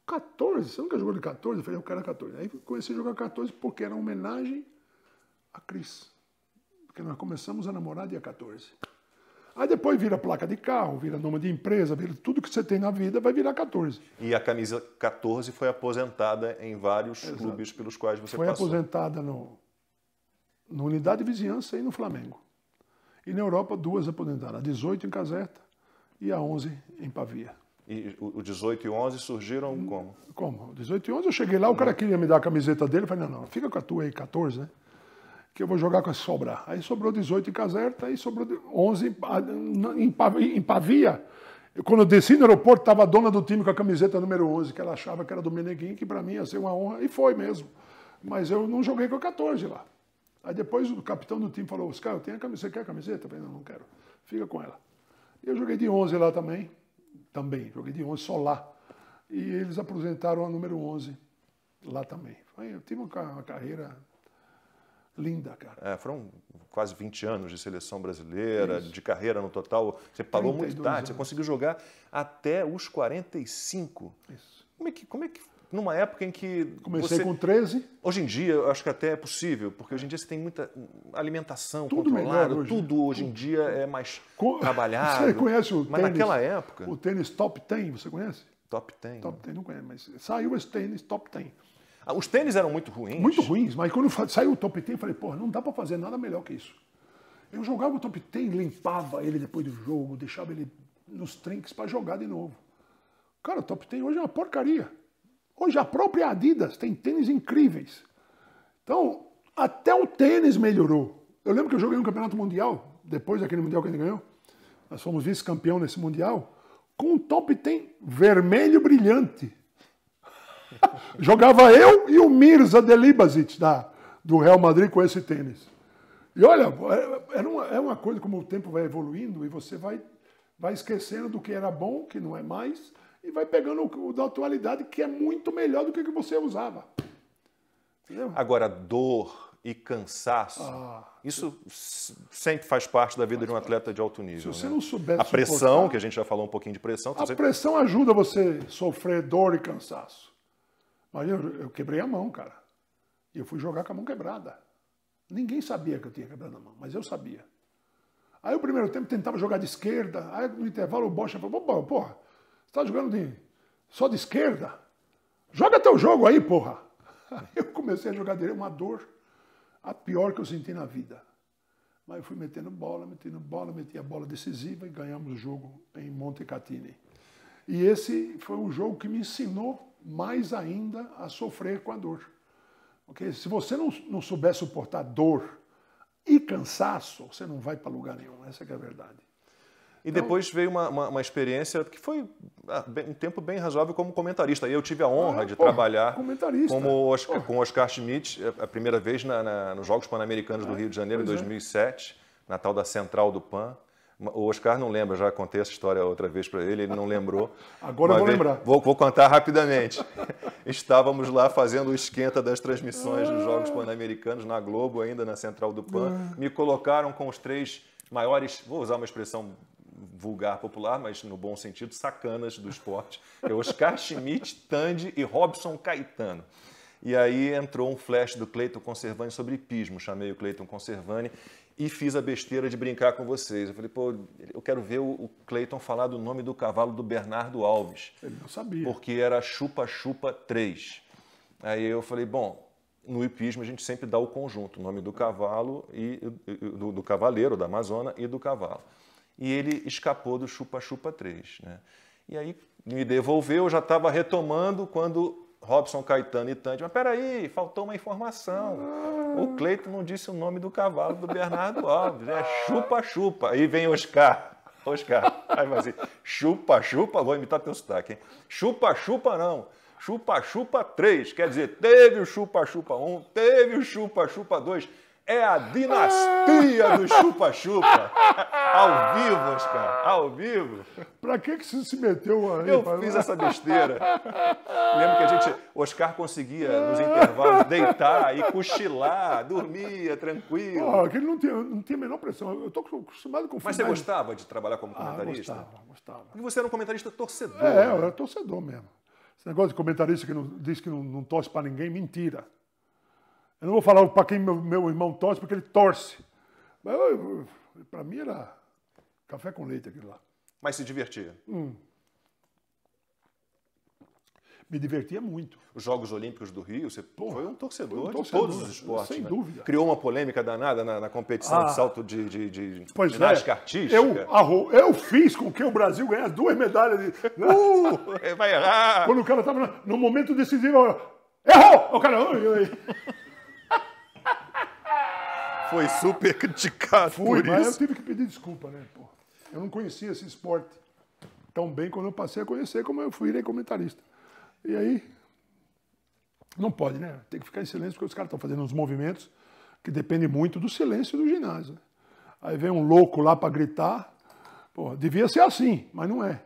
14? Você nunca jogou de 14? Eu falei, eu quero a 14. Aí comecei a jogar 14 porque era uma homenagem a Cris. Porque nós começamos a namorar dia 14. Aí depois vira placa de carro, vira nome de empresa, vira tudo que você tem na vida, vai virar 14. E a camisa 14 foi aposentada em vários Exato. clubes pelos quais você foi passou. Foi aposentada no, no Unidade de Vizinhança e no Flamengo. E na Europa, duas aposentadas, a 18 em Caserta e a 11 em Pavia. E o 18 e 11 surgiram hum, como? Como? 18 e 11 eu cheguei lá, o cara hum. queria me dar a camiseta dele, eu falei, não, não, fica com a tua aí, 14, né? que eu vou jogar com a sobrar. Aí sobrou 18 em Caserta, aí sobrou 11 em Pavia. Quando eu desci no aeroporto, estava a dona do time com a camiseta número 11, que ela achava que era do Meneguinho, que para mim ia ser uma honra, e foi mesmo. Mas eu não joguei com a 14 lá. Aí depois o capitão do time falou, Oscar, eu tenho a camiseta, você quer a camiseta? Eu falei, não, não quero, fica com ela. Eu joguei de 11 lá também, também, joguei de 11 só lá. E eles apresentaram a número 11 lá também. Eu tive uma carreira linda, cara. É, foram quase 20 anos de seleção brasileira, Isso. de carreira no total. Você parou muito tarde, anos. você conseguiu jogar até os 45. Isso. Como é que, como é que numa época em que. Comecei você... com 13. Hoje em dia, eu acho que até é possível, porque hoje em dia você tem muita alimentação tudo controlada, hoje. tudo hoje em dia é mais Co... [laughs] trabalhado. Você conhece o Mas tênis, naquela época. O tênis Top 10, você conhece? Top 10. Top 10, não conhece, mas saiu esse tênis Top 10. Ah, os tênis eram muito ruins. Muito ruins, mas quando saiu o top 10, eu falei, porra, não dá para fazer nada melhor que isso. Eu jogava o top 10, limpava ele depois do jogo, deixava ele nos trinques para jogar de novo. Cara, o top 10 hoje é uma porcaria. Hoje a própria Adidas tem tênis incríveis. Então, até o tênis melhorou. Eu lembro que eu joguei um campeonato mundial, depois daquele mundial que a gente ganhou. Nós fomos vice-campeão nesse mundial, com um top 10 vermelho brilhante. Jogava eu e o Mirza Delibasic da, do Real Madrid com esse tênis. E olha, é, é uma, é uma coisa como o tempo vai evoluindo e você vai, vai esquecendo do que era bom, que não é mais, e vai pegando o, o da atualidade, que é muito melhor do que o que você usava. Entendeu? Agora, dor e cansaço, ah, isso sempre faz parte da vida Mas, de um atleta de alto nível. Se você né? não souber A pressão, suportar, que a gente já falou um pouquinho de pressão. A sempre... pressão ajuda você a sofrer dor e cansaço. Mas eu, eu quebrei a mão, cara. E Eu fui jogar com a mão quebrada. Ninguém sabia que eu tinha quebrado a mão, mas eu sabia. Aí o primeiro tempo tentava jogar de esquerda, aí no intervalo o Bocha falou, pô, porra, você tá jogando de, só de esquerda? Joga teu jogo aí, porra! [laughs] Aí eu comecei a jogar direito, é uma dor, a pior que eu senti na vida. Mas eu fui metendo bola, metendo bola, meti a bola decisiva e ganhamos o jogo em Monte-Catini. E esse foi o jogo que me ensinou mais ainda a sofrer com a dor. porque Se você não, não souber suportar dor e cansaço, você não vai para lugar nenhum. Essa é a verdade. E então, depois veio uma, uma, uma, experiência que foi ah, um tempo bem razoável como comentarista. E eu tive a honra ah, de porra, trabalhar como Oscar, com Oscar Schmidt é, a primeira vez na, na, nos Jogos Pan-Americanos do é, Rio de Janeiro, em 2007, é. tal da Central do PAN. O Oscar não lembra, já contei essa história outra vez para ele, ele não lembrou. [laughs] Agora eu vou vez, lembrar. Vou, vou, contar rapidamente. [laughs] Estávamos lá fazendo o esquenta das transmissões dos Jogos Pan-Americanos na Globo, ainda na Central do Pan. Ah. Me colocaram com os três maiores, vou usar uma expressão vulgar popular, mas no bom sentido, sacanas do esporte. É Oscar [laughs] Schmidt, Tandy e Robson Caetano. E aí entrou um flash do Cleiton Conservani sobre pismo. Chamei o Cleiton Conservani e fiz a besteira de brincar com vocês. Eu falei, pô, eu quero ver o Cleiton falar do nome do cavalo do Bernardo Alves. Ele não sabia. Porque era chupa-chupa 3. Aí eu falei, bom, no hipismo a gente sempre dá o conjunto, o nome do cavalo e do, do cavaleiro, da Amazônia e do cavalo. E ele escapou do chupa-chupa 3, né? E aí me devolveu, eu já estava retomando quando Robson Caetano e Tante, mas peraí, faltou uma informação. O Cleiton não disse o nome do cavalo do Bernardo Alves. É né? chupa-chupa. Aí vem Oscar. Oscar. Aí vai assim, chupa-chupa, vou imitar teu sotaque, hein? Chupa-chupa não. Chupa-chupa 3, quer dizer, teve o chupa-chupa 1, teve o chupa-chupa 2 é a dinastia do chupa-chupa. Ao vivo, Oscar, ao vivo. Pra que que você se meteu aí? Eu fiz essa besteira. Lembro que a gente, Oscar conseguia nos intervalos deitar e cochilar, dormia tranquilo. Pô, aquele não tinha, não tinha a menor pressão. Eu tô acostumado com Mas você gostava de trabalhar como ah, comentarista? Ah, gostava, gostava. E você era um comentarista torcedor. É, né? eu era torcedor mesmo. Esse negócio de comentarista que não, diz que não, não torce para ninguém, mentira. Eu não vou falar para quem meu, meu irmão torce, porque ele torce. Mas para mim era café com leite aquilo lá. Mas se divertia? Hum. Me divertia muito. Os Jogos Olímpicos do Rio, você Porra, foi um torcedor, um torcedor de todos os esportes. Sem né? dúvida. Criou uma polêmica danada na, na competição ah, de salto de, de, de pois ginástica é. artística. Eu, eu fiz com que o Brasil ganhasse duas medalhas. De, né? uh, [laughs] Vai errar. Quando o cara estava no momento decisivo, eu, errou! O cara... Foi super criticado Fui, por mas eu tive que pedir desculpa, né? Pô, eu não conhecia esse esporte tão bem quando eu passei a conhecer, como eu fui comentarista. E aí, não pode, né? Tem que ficar em silêncio, porque os caras estão fazendo uns movimentos que dependem muito do silêncio do ginásio. Né? Aí vem um louco lá para gritar. Pô, devia ser assim, mas não é.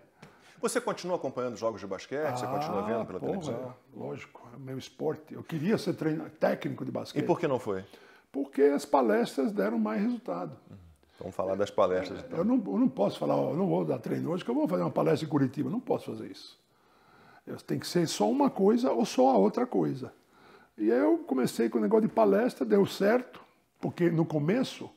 Você continua acompanhando jogos de basquete? Ah, você continua ah, vendo pela porra, televisão? lógico, é meu esporte. Eu queria ser treinador técnico de basquete. E por que não foi? porque as palestras deram mais resultado. Vamos falar das palestras. Então. Eu, não, eu não posso falar, não vou dar treino hoje, que eu vou fazer uma palestra em Curitiba. Não posso fazer isso. Tem que ser só uma coisa ou só a outra coisa. E aí eu comecei com o negócio de palestra, deu certo, porque no começo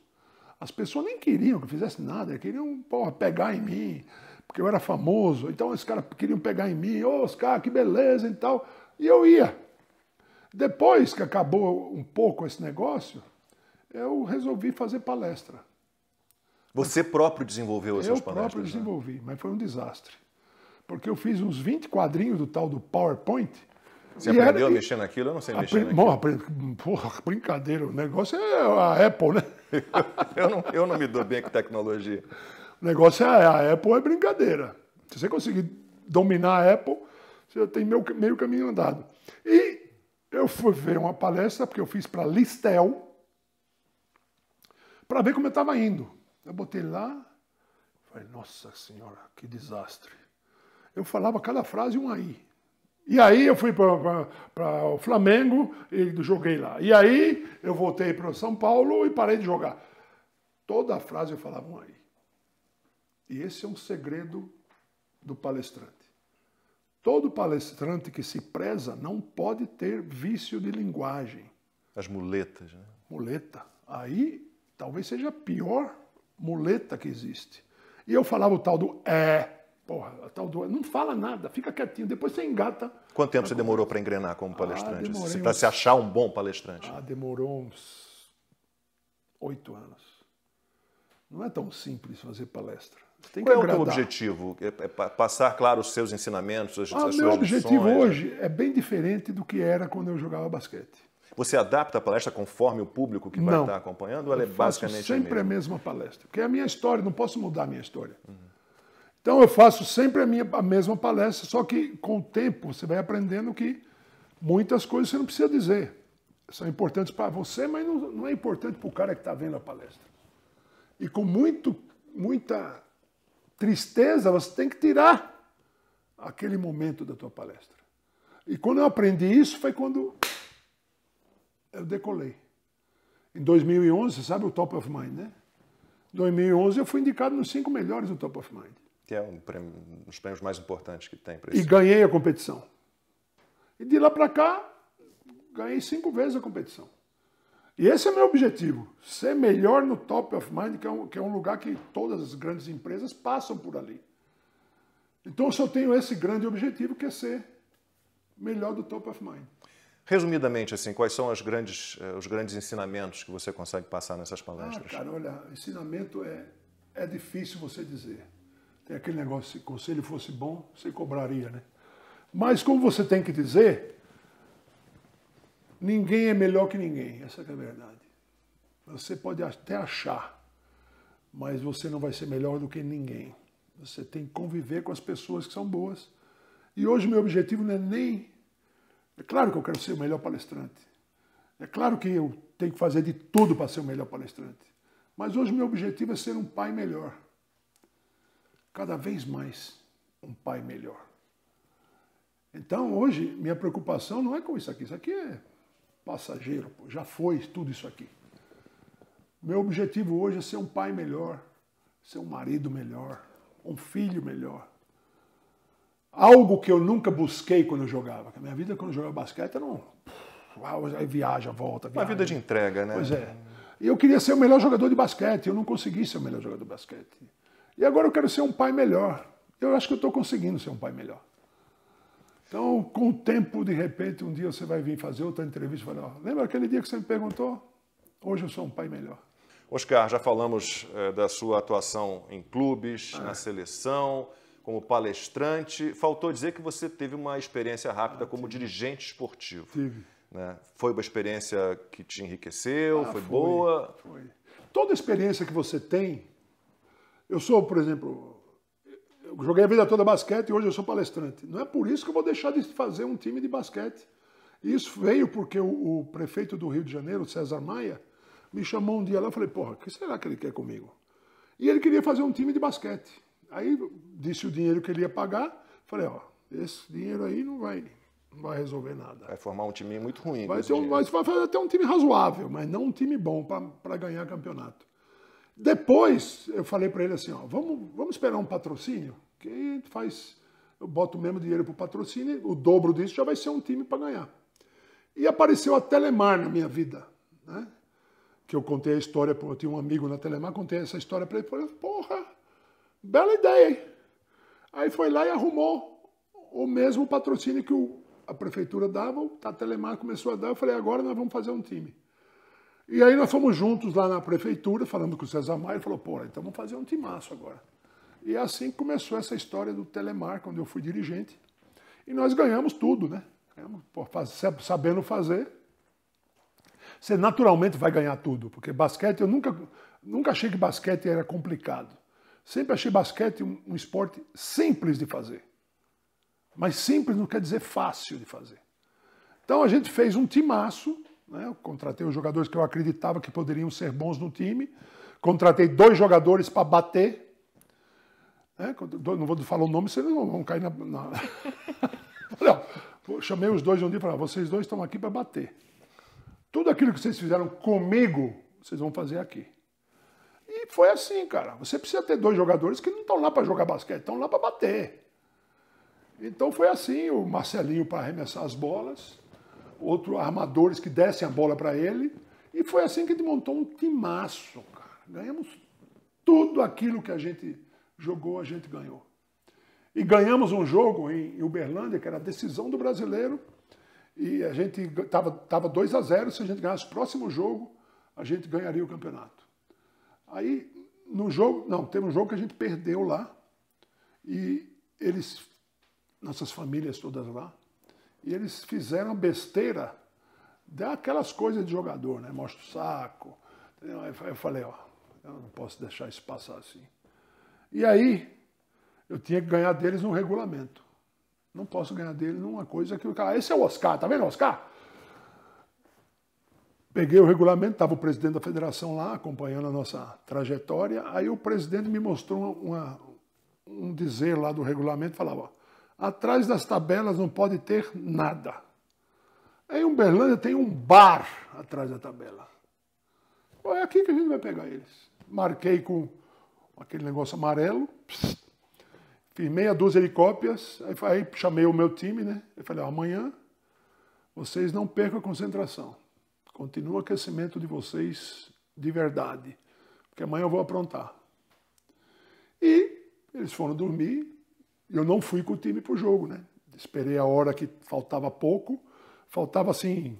as pessoas nem queriam que eu fizesse nada, queriam porra, pegar em mim, porque eu era famoso. Então os caras queriam pegar em mim, ô oh, Oscar, que beleza e tal. E eu ia. Depois que acabou um pouco esse negócio, eu resolvi fazer palestra. Você próprio desenvolveu as suas palestras? Eu próprio né? desenvolvi, né? mas foi um desastre. Porque eu fiz uns 20 quadrinhos do tal do PowerPoint. Você aprendeu era... a mexer naquilo? Eu não sei mexer Apre... naquilo. Bom, apre... Porra, brincadeira, o negócio é a Apple, né? [laughs] eu, não, eu não me dou bem com tecnologia. O negócio é a Apple, é brincadeira. Se você conseguir dominar a Apple, você já tem meio, meio caminho andado. E eu fui ver uma palestra, porque eu fiz para Listel, para ver como eu estava indo. Eu botei lá, falei, nossa senhora, que desastre. Eu falava cada frase um aí. E aí eu fui para o Flamengo e joguei lá. E aí eu voltei para o São Paulo e parei de jogar. Toda a frase eu falava um aí. E esse é um segredo do palestrante. Todo palestrante que se preza não pode ter vício de linguagem. As muletas, né? Muleta. Aí talvez seja a pior muleta que existe. E eu falava o tal do é. Porra, o tal do é. Não fala nada, fica quietinho, depois você engata. Quanto tempo você demorou para engrenar como palestrante? Ah, assim, para uns... se achar um bom palestrante? Ah, demorou uns oito anos. Não é tão simples fazer palestra. Tem Qual é o teu objetivo? É, é passar, claro, os seus ensinamentos, as, ah, as meu objetivo né? hoje é bem diferente do que era quando eu jogava basquete. Você adapta a palestra conforme o público que não. vai estar acompanhando? Ou ela é eu é basicamente sempre a mesma? palestra, porque é a minha história, não posso mudar a minha história. Uhum. Então eu faço sempre a, minha, a mesma palestra, só que com o tempo você vai aprendendo que muitas coisas você não precisa dizer. São importantes para você, mas não, não é importante para o cara que está vendo a palestra. E com muito, muita tristeza, você tem que tirar aquele momento da tua palestra. E quando eu aprendi isso foi quando eu decolei. Em 2011, você sabe o Top of Mind, né? Em 2011 eu fui indicado nos cinco melhores do Top of Mind. Que é um, prêmio, um dos prêmios mais importantes que tem. E ganhei a competição. E de lá para cá, ganhei cinco vezes a competição. E esse é meu objetivo, ser melhor no top of mind, que é, um, que é um lugar que todas as grandes empresas passam por ali. Então, eu eu tenho esse grande objetivo, que é ser melhor do top of mind. Resumidamente, assim, quais são grandes, eh, os grandes ensinamentos que você consegue passar nessas ah, palestras? Ah, cara, olha, ensinamento é, é difícil você dizer. Tem aquele negócio, se o conselho fosse bom, você cobraria, né? Mas como você tem que dizer, Ninguém é melhor que ninguém, essa que é a verdade. Você pode até achar, mas você não vai ser melhor do que ninguém. Você tem que conviver com as pessoas que são boas. E hoje meu objetivo não é nem. É claro que eu quero ser o melhor palestrante. É claro que eu tenho que fazer de tudo para ser o melhor palestrante. Mas hoje meu objetivo é ser um pai melhor. Cada vez mais um pai melhor. Então hoje minha preocupação não é com isso aqui. Isso aqui é passageiro, pô, já foi tudo isso aqui. Meu objetivo hoje é ser um pai melhor, ser um marido melhor, um filho melhor. Algo que eu nunca busquei quando eu jogava. A minha vida quando eu jogava basquete era um. Aí viaja, volta. Viaja. Uma vida de entrega, né? Pois é. E eu queria ser o melhor jogador de basquete, eu não consegui ser o melhor jogador de basquete. E agora eu quero ser um pai melhor. Eu acho que eu estou conseguindo ser um pai melhor. Então, com o tempo, de repente, um dia você vai vir fazer outra entrevista e falar: oh, lembra aquele dia que você me perguntou? Hoje eu sou um pai melhor. Oscar, já falamos eh, da sua atuação em clubes, ah. na seleção, como palestrante. Faltou dizer que você teve uma experiência rápida ah, como tive. dirigente esportivo. Tive. Né? Foi uma experiência que te enriqueceu? Ah, foi, foi boa? Foi. Toda experiência que você tem. Eu sou, por exemplo, joguei a vida toda basquete e hoje eu sou palestrante. Não é por isso que eu vou deixar de fazer um time de basquete. Isso veio porque o, o prefeito do Rio de Janeiro, César Maia, me chamou um dia lá e falei, porra, o que será que ele quer comigo? E ele queria fazer um time de basquete. Aí disse o dinheiro que ele ia pagar, falei, ó, esse dinheiro aí não vai, não vai resolver nada. Vai formar um time muito ruim. Vai, ter um, né? vai, vai fazer até um time razoável, mas não um time bom para ganhar campeonato. Depois eu falei para ele assim, ó, vamos, vamos esperar um patrocínio? Quem faz, eu boto o mesmo dinheiro para o patrocínio, o dobro disso já vai ser um time para ganhar. E apareceu a Telemar na minha vida, né? Que eu contei a história, eu tinha um amigo na Telemar, contei essa história para ele, falei, porra, bela ideia, hein? Aí foi lá e arrumou o mesmo patrocínio que o, a prefeitura dava, a Telemar começou a dar, eu falei, agora nós vamos fazer um time. E aí nós fomos juntos lá na prefeitura, falando com o César Maia, ele falou, porra, então vamos fazer um timaço agora. E assim começou essa história do Telemark, quando eu fui dirigente. E nós ganhamos tudo, né? sabendo fazer, você naturalmente vai ganhar tudo, porque basquete, eu nunca, nunca achei que basquete era complicado. Sempre achei basquete um, um esporte simples de fazer. Mas simples não quer dizer fácil de fazer. Então a gente fez um timaço, né? eu contratei os jogadores que eu acreditava que poderiam ser bons no time, contratei dois jogadores para bater, né? Não vou falar o nome, vocês não vão cair na. na... não, [laughs] chamei os dois um dia e falei: vocês dois estão aqui para bater. Tudo aquilo que vocês fizeram comigo, vocês vão fazer aqui. E foi assim, cara. Você precisa ter dois jogadores que não estão lá para jogar basquete, estão lá para bater. Então foi assim: o Marcelinho para arremessar as bolas, outro armadores que dessem a bola para ele. E foi assim que a gente montou um timaço, cara. Ganhamos tudo aquilo que a gente jogou, a gente ganhou. E ganhamos um jogo em Uberlândia, que era a decisão do brasileiro, e a gente estava tava 2 a 0 se a gente ganhasse o próximo jogo, a gente ganharia o campeonato. Aí, no jogo, não, teve um jogo que a gente perdeu lá, e eles, nossas famílias todas lá, e eles fizeram a besteira daquelas coisas de jogador, né? Mostra o saco. Eu falei, ó, eu não posso deixar isso passar assim. E aí, eu tinha que ganhar deles um regulamento. Não posso ganhar deles numa coisa que o cara. Esse é o Oscar, tá vendo o Oscar? Peguei o regulamento, estava o presidente da federação lá acompanhando a nossa trajetória. Aí o presidente me mostrou uma, um dizer lá do regulamento: falava, atrás das tabelas não pode ter nada. Aí em Uberlândia tem um bar atrás da tabela. É aqui que a gente vai pegar eles. Marquei com aquele negócio amarelo, firmei fiz meia dúzia de cópias, aí, aí chamei o meu time, né? Eu falei, ó, amanhã vocês não percam a concentração. Continua o aquecimento de vocês de verdade, porque amanhã eu vou aprontar. E eles foram dormir, eu não fui com o time pro jogo, né? Esperei a hora que faltava pouco, faltava assim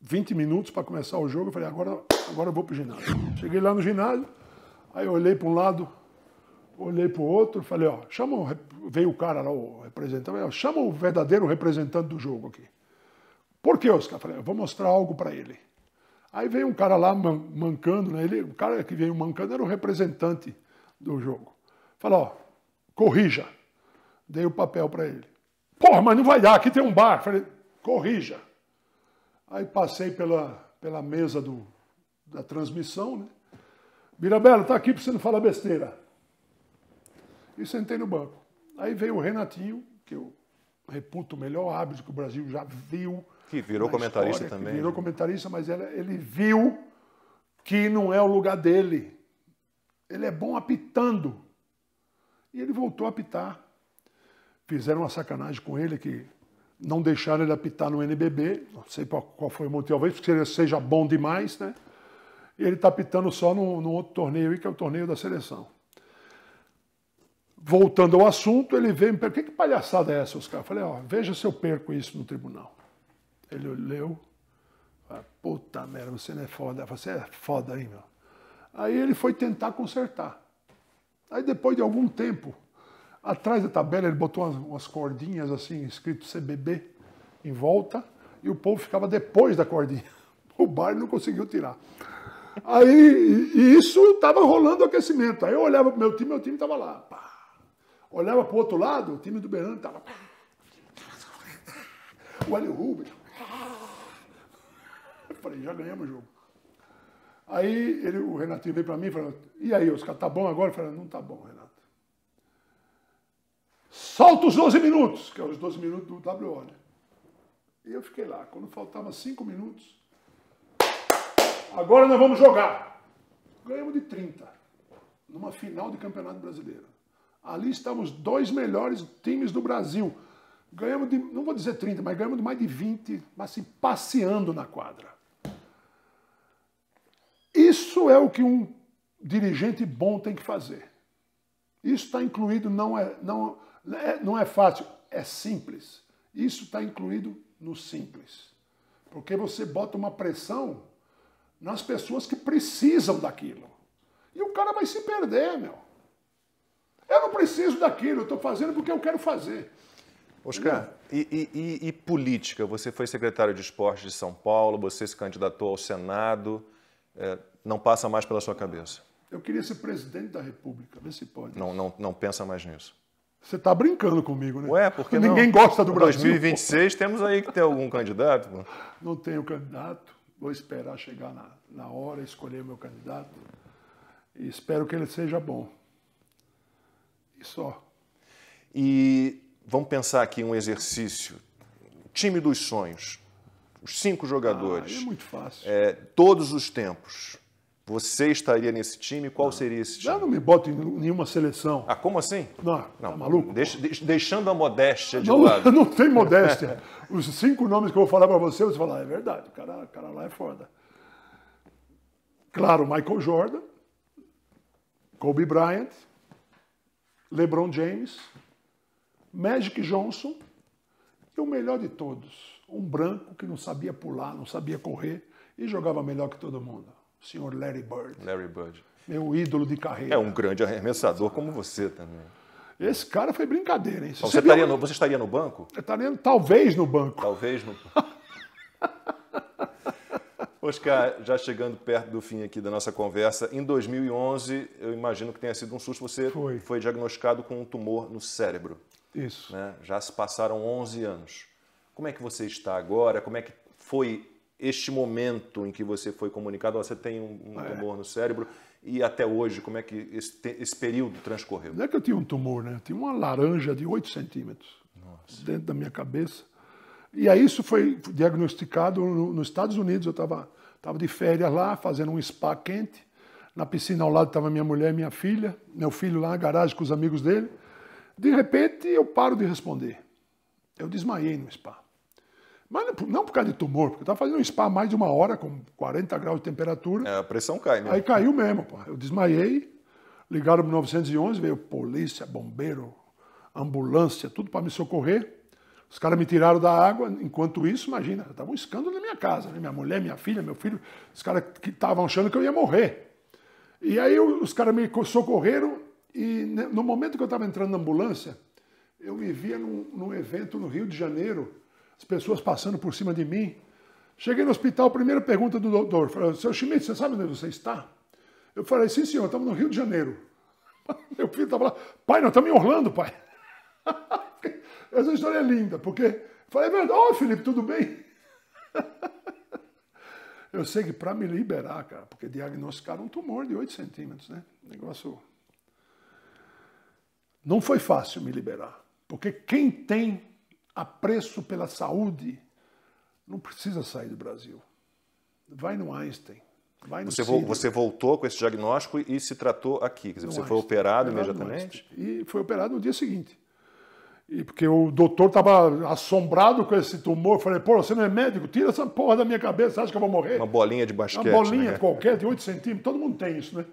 20 minutos para começar o jogo, eu falei, agora, agora eu vou pro ginásio. Cheguei lá no ginásio, Aí eu olhei para um lado, olhei para o outro, falei, ó, chama o, veio o cara lá, o representante, ó, chama o verdadeiro representante do jogo aqui. Por que, Oscar? Falei, eu vou mostrar algo para ele. Aí veio um cara lá man, mancando, né? Ele, o cara que veio mancando era o representante do jogo. Falou, ó, corrija. Dei o papel para ele. Porra, mas não vai dar, aqui tem um bar. Falei, corrija. Aí passei pela, pela mesa do, da transmissão, né? Mirabelo, tá aqui para você não falar besteira. E sentei no banco. Aí veio o Renatinho, que eu reputo o melhor árbitro que o Brasil já viu. Que virou comentarista história, também. virou comentarista, mas ele, ele viu que não é o lugar dele. Ele é bom apitando. E ele voltou a apitar. Fizeram uma sacanagem com ele que não deixaram ele apitar no NBB. Não sei qual foi o motivo, talvez porque ele seja bom demais, né? E ele está pitando só no, no, outro torneio aí, que é o torneio da seleção. Voltando ao assunto, ele veio me perguntar, que palhaçada é essa, Oscar? Eu falei, ó, veja se eu perco isso no tribunal. Ele leu, ah, puta merda, você não é foda, você é foda, hein, meu? Aí ele foi tentar consertar. Aí depois de algum tempo, atrás da tabela ele botou umas, umas cordinhas assim, escrito CBB em volta, e o povo ficava depois da cordinha. [laughs] O bar não conseguiu tirar. Aí, isso estava rolando o aquecimento. Aí eu olhava para o meu time, meu time estava lá. Pá. Olhava para o outro lado, o time do Berlândia estava. O Hélio Rubens. Eu falei, já ganhamos o jogo. Aí ele, o Renatinho veio para mim e falou, e aí, Oscar, tá bom agora? Eu falei, não tá bom, Renato. Solta os 12 minutos, que é os 12 minutos do WO. Né? E eu fiquei lá. Quando faltava 5 minutos, Agora nós vamos jogar. Ganhamos de 30. Numa final de Campeonato Brasileiro. Ali estamos os dois melhores times do Brasil. Ganhamos de, não vou dizer 30, mas ganhamos de mais de 20, mas assim, passeando na quadra. Isso é o que um dirigente bom tem que fazer. Isso está incluído, não é, não, é, não é fácil, é simples. Isso está incluído no simples. Porque você bota uma pressão nas pessoas que precisam daquilo. E o cara vai se perder, meu. Eu não preciso daquilo, eu estou fazendo porque eu quero fazer. Oscar, e, e, e, política? Você foi secretário de esporte de São Paulo, você se candidatou ao Senado. É, não passa mais pela sua cabeça? Eu queria ser presidente da República, vê se pode. Não, não, não pensa mais nisso. Você está brincando comigo, né? Ué, porque Ninguém não? gosta do Brasil. 2026 pô. temos aí que ter algum candidato. Não tenho candidato vou esperar chegar na, na hora, escolher meu candidato e espero que ele seja bom. E só. E vamos pensar aqui um exercício. Time dos sonhos. Os cinco ah, jogadores. Ah, é muito fácil. É, todos os tempos. Você estaria nesse time? Qual não. seria esse time? Eu não me boto em nenhuma seleção. Ah, como assim? Não, não tá maluco? deixando a modéstia de não, lado. [laughs] Não tem modéstia. [laughs] os cinco nomes que eu vou falar para você, você fala, ah, é verdade, o cara, o cara lá é foda. Claro, Michael Jordan, Kobe Bryant, LeBron James, Magic Johnson e o melhor de todos, um branco que não sabia pular, não sabia correr e jogava melhor que todo mundo, o senhor Larry Bird. Larry Bird. Meu ídolo de carreira. É um grande arremessador como você também. Esse cara foi brincadeira, hein? Você, você, estaria no, você, estaria no, banco? Eu estaria talvez no banco. Talvez no [laughs] Oscar, já chegando perto do fim aqui da nossa conversa, em 2011, eu imagino que tenha sido um susto, você foi, foi diagnosticado com um tumor no cérebro. Isso. Né? Já se passaram 11 anos. Como é que você está agora? Como é que foi este momento em que você foi comunicado? Ó, você tem um, um é. tumor no cérebro e até hoje, como é que esse, esse período transcorreu? Não é que eu tinha um tumor, né? Eu tinha uma laranja de 8 centímetros Nossa. dentro da minha cabeça. E aí isso foi diagnosticado no, nos Estados Unidos. Eu estava tava de férias lá, fazendo um spa quente. Na piscina ao lado estava minha mulher e minha filha. Meu filho lá na garagem com os amigos dele. De repente, eu paro de responder. Eu desmaiei no spa. Mas não por causa de tumor, porque eu estava fazendo um spa mais de uma hora, com 40 graus de temperatura. É, a pressão cai, né? Aí caiu mesmo, pô. Eu desmaiei, ligaram 911, veio polícia, bombeiro, ambulância, tudo para me socorrer. Os caras me tiraram da água, enquanto isso, imagina, estava um escândalo na minha casa, né? minha mulher, minha filha, meu filho, os caras que estavam achando que eu ia morrer. E aí os caras me socorreram e né, no momento que eu estava entrando na ambulância, eu me via num, num evento no Rio de Janeiro, as pessoas passando por cima de mim. Cheguei no hospital, primeira pergunta do doutor, falou, seu Schmidt, você sabe onde você está? Eu falei, sim senhor, estamos no Rio de Janeiro. Meu [laughs] filho estava lá, pai, nós estamos em Orlando, pai. [laughs] Essa história é linda, porque falei, é verdade, ó oh, Felipe, tudo bem? [laughs] Eu sei que para me liberar, cara, porque diagnosticaram um tumor de 8 centímetros, né? Negócio. Não foi fácil me liberar. Porque quem tem apreço pela saúde, não precisa sair do Brasil. Vai no Einstein. Vai no você, vo, você voltou com esse diagnóstico e se tratou aqui. Quer dizer, você Einstein, foi operado, imediatamente? E foi operado no dia seguinte. E porque o doutor estava assombrado com esse tumor. Eu falei, pô, você não é médico? Tira essa porra da minha cabeça, acha que eu vou morrer? Uma bolinha de basquete. Uma bolinha né? qualquer, de 8 centímetros, todo mundo tem isso, né?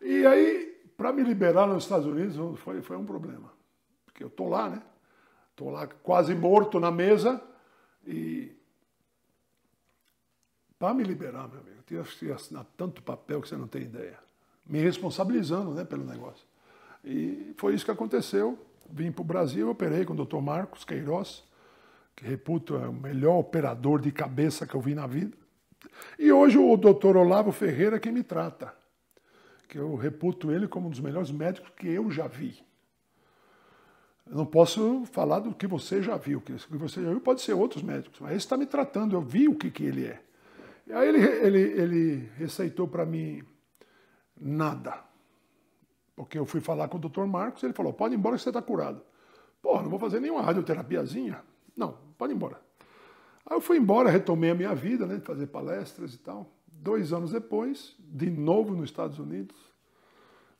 E aí, para me liberar nos Estados Unidos, foi, foi um problema. Porque eu tô lá, né? Estou lá quase morto na mesa e. Para me liberar, meu amigo, eu tinha assinado tanto papel que você não tem ideia. Me responsabilizando né, pelo negócio. E foi isso que aconteceu. Vim para o Brasil, operei com o Dr. Marcos Queiroz, que reputo é o melhor operador de cabeça que eu vi na vida. E hoje o Dr. Olavo Ferreira que me trata, que eu reputo ele como um dos melhores médicos que eu já vi. Eu não posso falar do que você já viu. O que você já viu pode ser outros médicos, mas esse está me tratando, eu vi o que, que ele é. E aí ele, ele, ele receitou para mim nada. Porque eu fui falar com o doutor Marcos, ele falou, pode ir embora que você está curado. Porra, não vou fazer nenhuma radioterapiazinha. Não, pode ir embora. Aí eu fui embora, retomei a minha vida, né, de fazer palestras e tal. Dois anos depois, de novo nos Estados Unidos,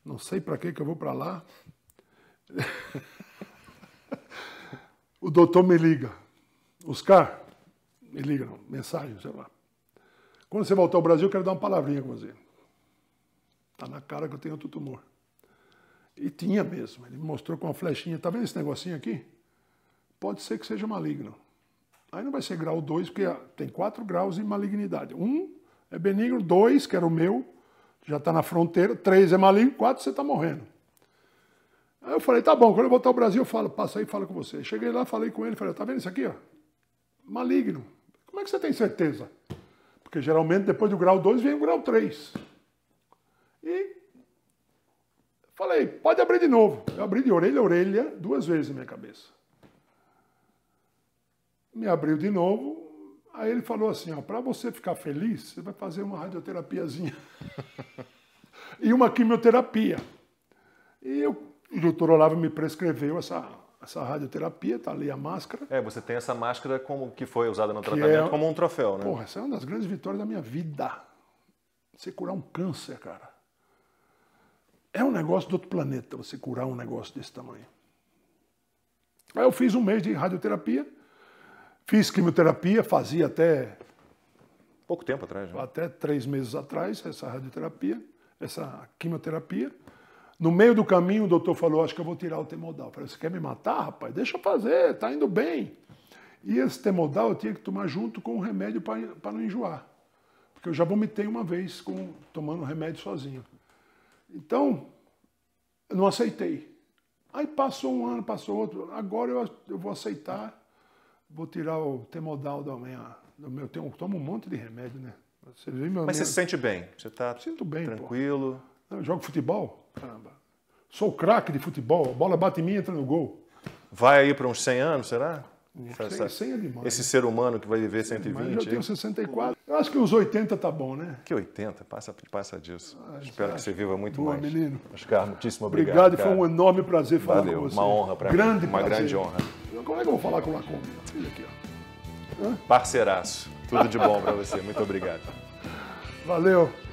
não sei para que que eu vou para lá. [laughs] o doutor me liga. Oscar, me liga, não, mensagem, sei lá. Quando você voltar ao Brasil, eu quero dar uma palavrinha com você. Está na cara que eu tenho outro tumor. E tinha mesmo. Ele me mostrou com uma flechinha. Está vendo esse negocinho aqui? Pode ser que seja maligno. Aí não vai ser grau 2, porque tem 4 graus de malignidade. 1 um é benigno, 2, que era o meu, já está na fronteira, 3 é maligno, 4 você está morrendo. Aí eu falei, tá bom, quando eu voltar ao Brasil, eu falo, passa aí e falo com você. Cheguei lá, falei com ele, falei, tá vendo isso aqui? Ó? Maligno. Como é que você tem certeza? Porque geralmente depois do grau 2 vem o grau 3. E falei, pode abrir de novo. Eu abri de orelha a orelha duas vezes na minha cabeça. Me abriu de novo. Aí ele falou assim, ó, para você ficar feliz, você vai fazer uma radioterapiazinha. [laughs] e uma quimioterapia. E eu o doutor Olavo me prescreveu essa, essa radioterapia, está ali a máscara. É, você tem essa máscara como que foi usada no tratamento é, como um troféu, né? Porra, essa é uma das grandes vitórias da minha vida. Você curar um câncer, cara. É um negócio do outro planeta você curar um negócio desse tamanho. Aí eu fiz um mês de radioterapia, fiz quimioterapia, fazia até. Pouco tempo atrás, né? Até três meses atrás, essa radioterapia, essa quimioterapia. No meio do caminho, o doutor falou: Acho que eu vou tirar o temodal. Eu falei: Você quer me matar, rapaz? Deixa eu fazer, tá indo bem. E esse temodal eu tinha que tomar junto com o remédio para não enjoar. Porque eu já vomitei uma vez com, tomando remédio sozinho. Então, eu não aceitei. Aí passou um ano, passou outro. Agora eu, eu vou aceitar, vou tirar o temodal da manhã. Do meu, eu tomo um monte de remédio, né? Você Mas você se sente bem? Você está tranquilo? Não, eu jogo futebol. Caramba. Sou craque de futebol, a bola bate em mim e entra no gol. Vai aí para uns 100 anos, será? 100 é demais. Esse ser humano que vai viver 120. É Mas eu tenho 64. Eu acho que os 80 tá bom, né? Que 80? Passa, passa disso. Ah, Espero que você viva muito Boa, mais. menino. Oscar, muitíssimo obrigado. Obrigado, cara. foi um enorme prazer falar Valeu, com você. uma honra para mim. Grande uma prazer. grande honra. Como é que eu vou falar com o Lacombe? Olha aqui, ó. Hã? Parceiraço. Tudo de bom para você. Muito obrigado. Valeu.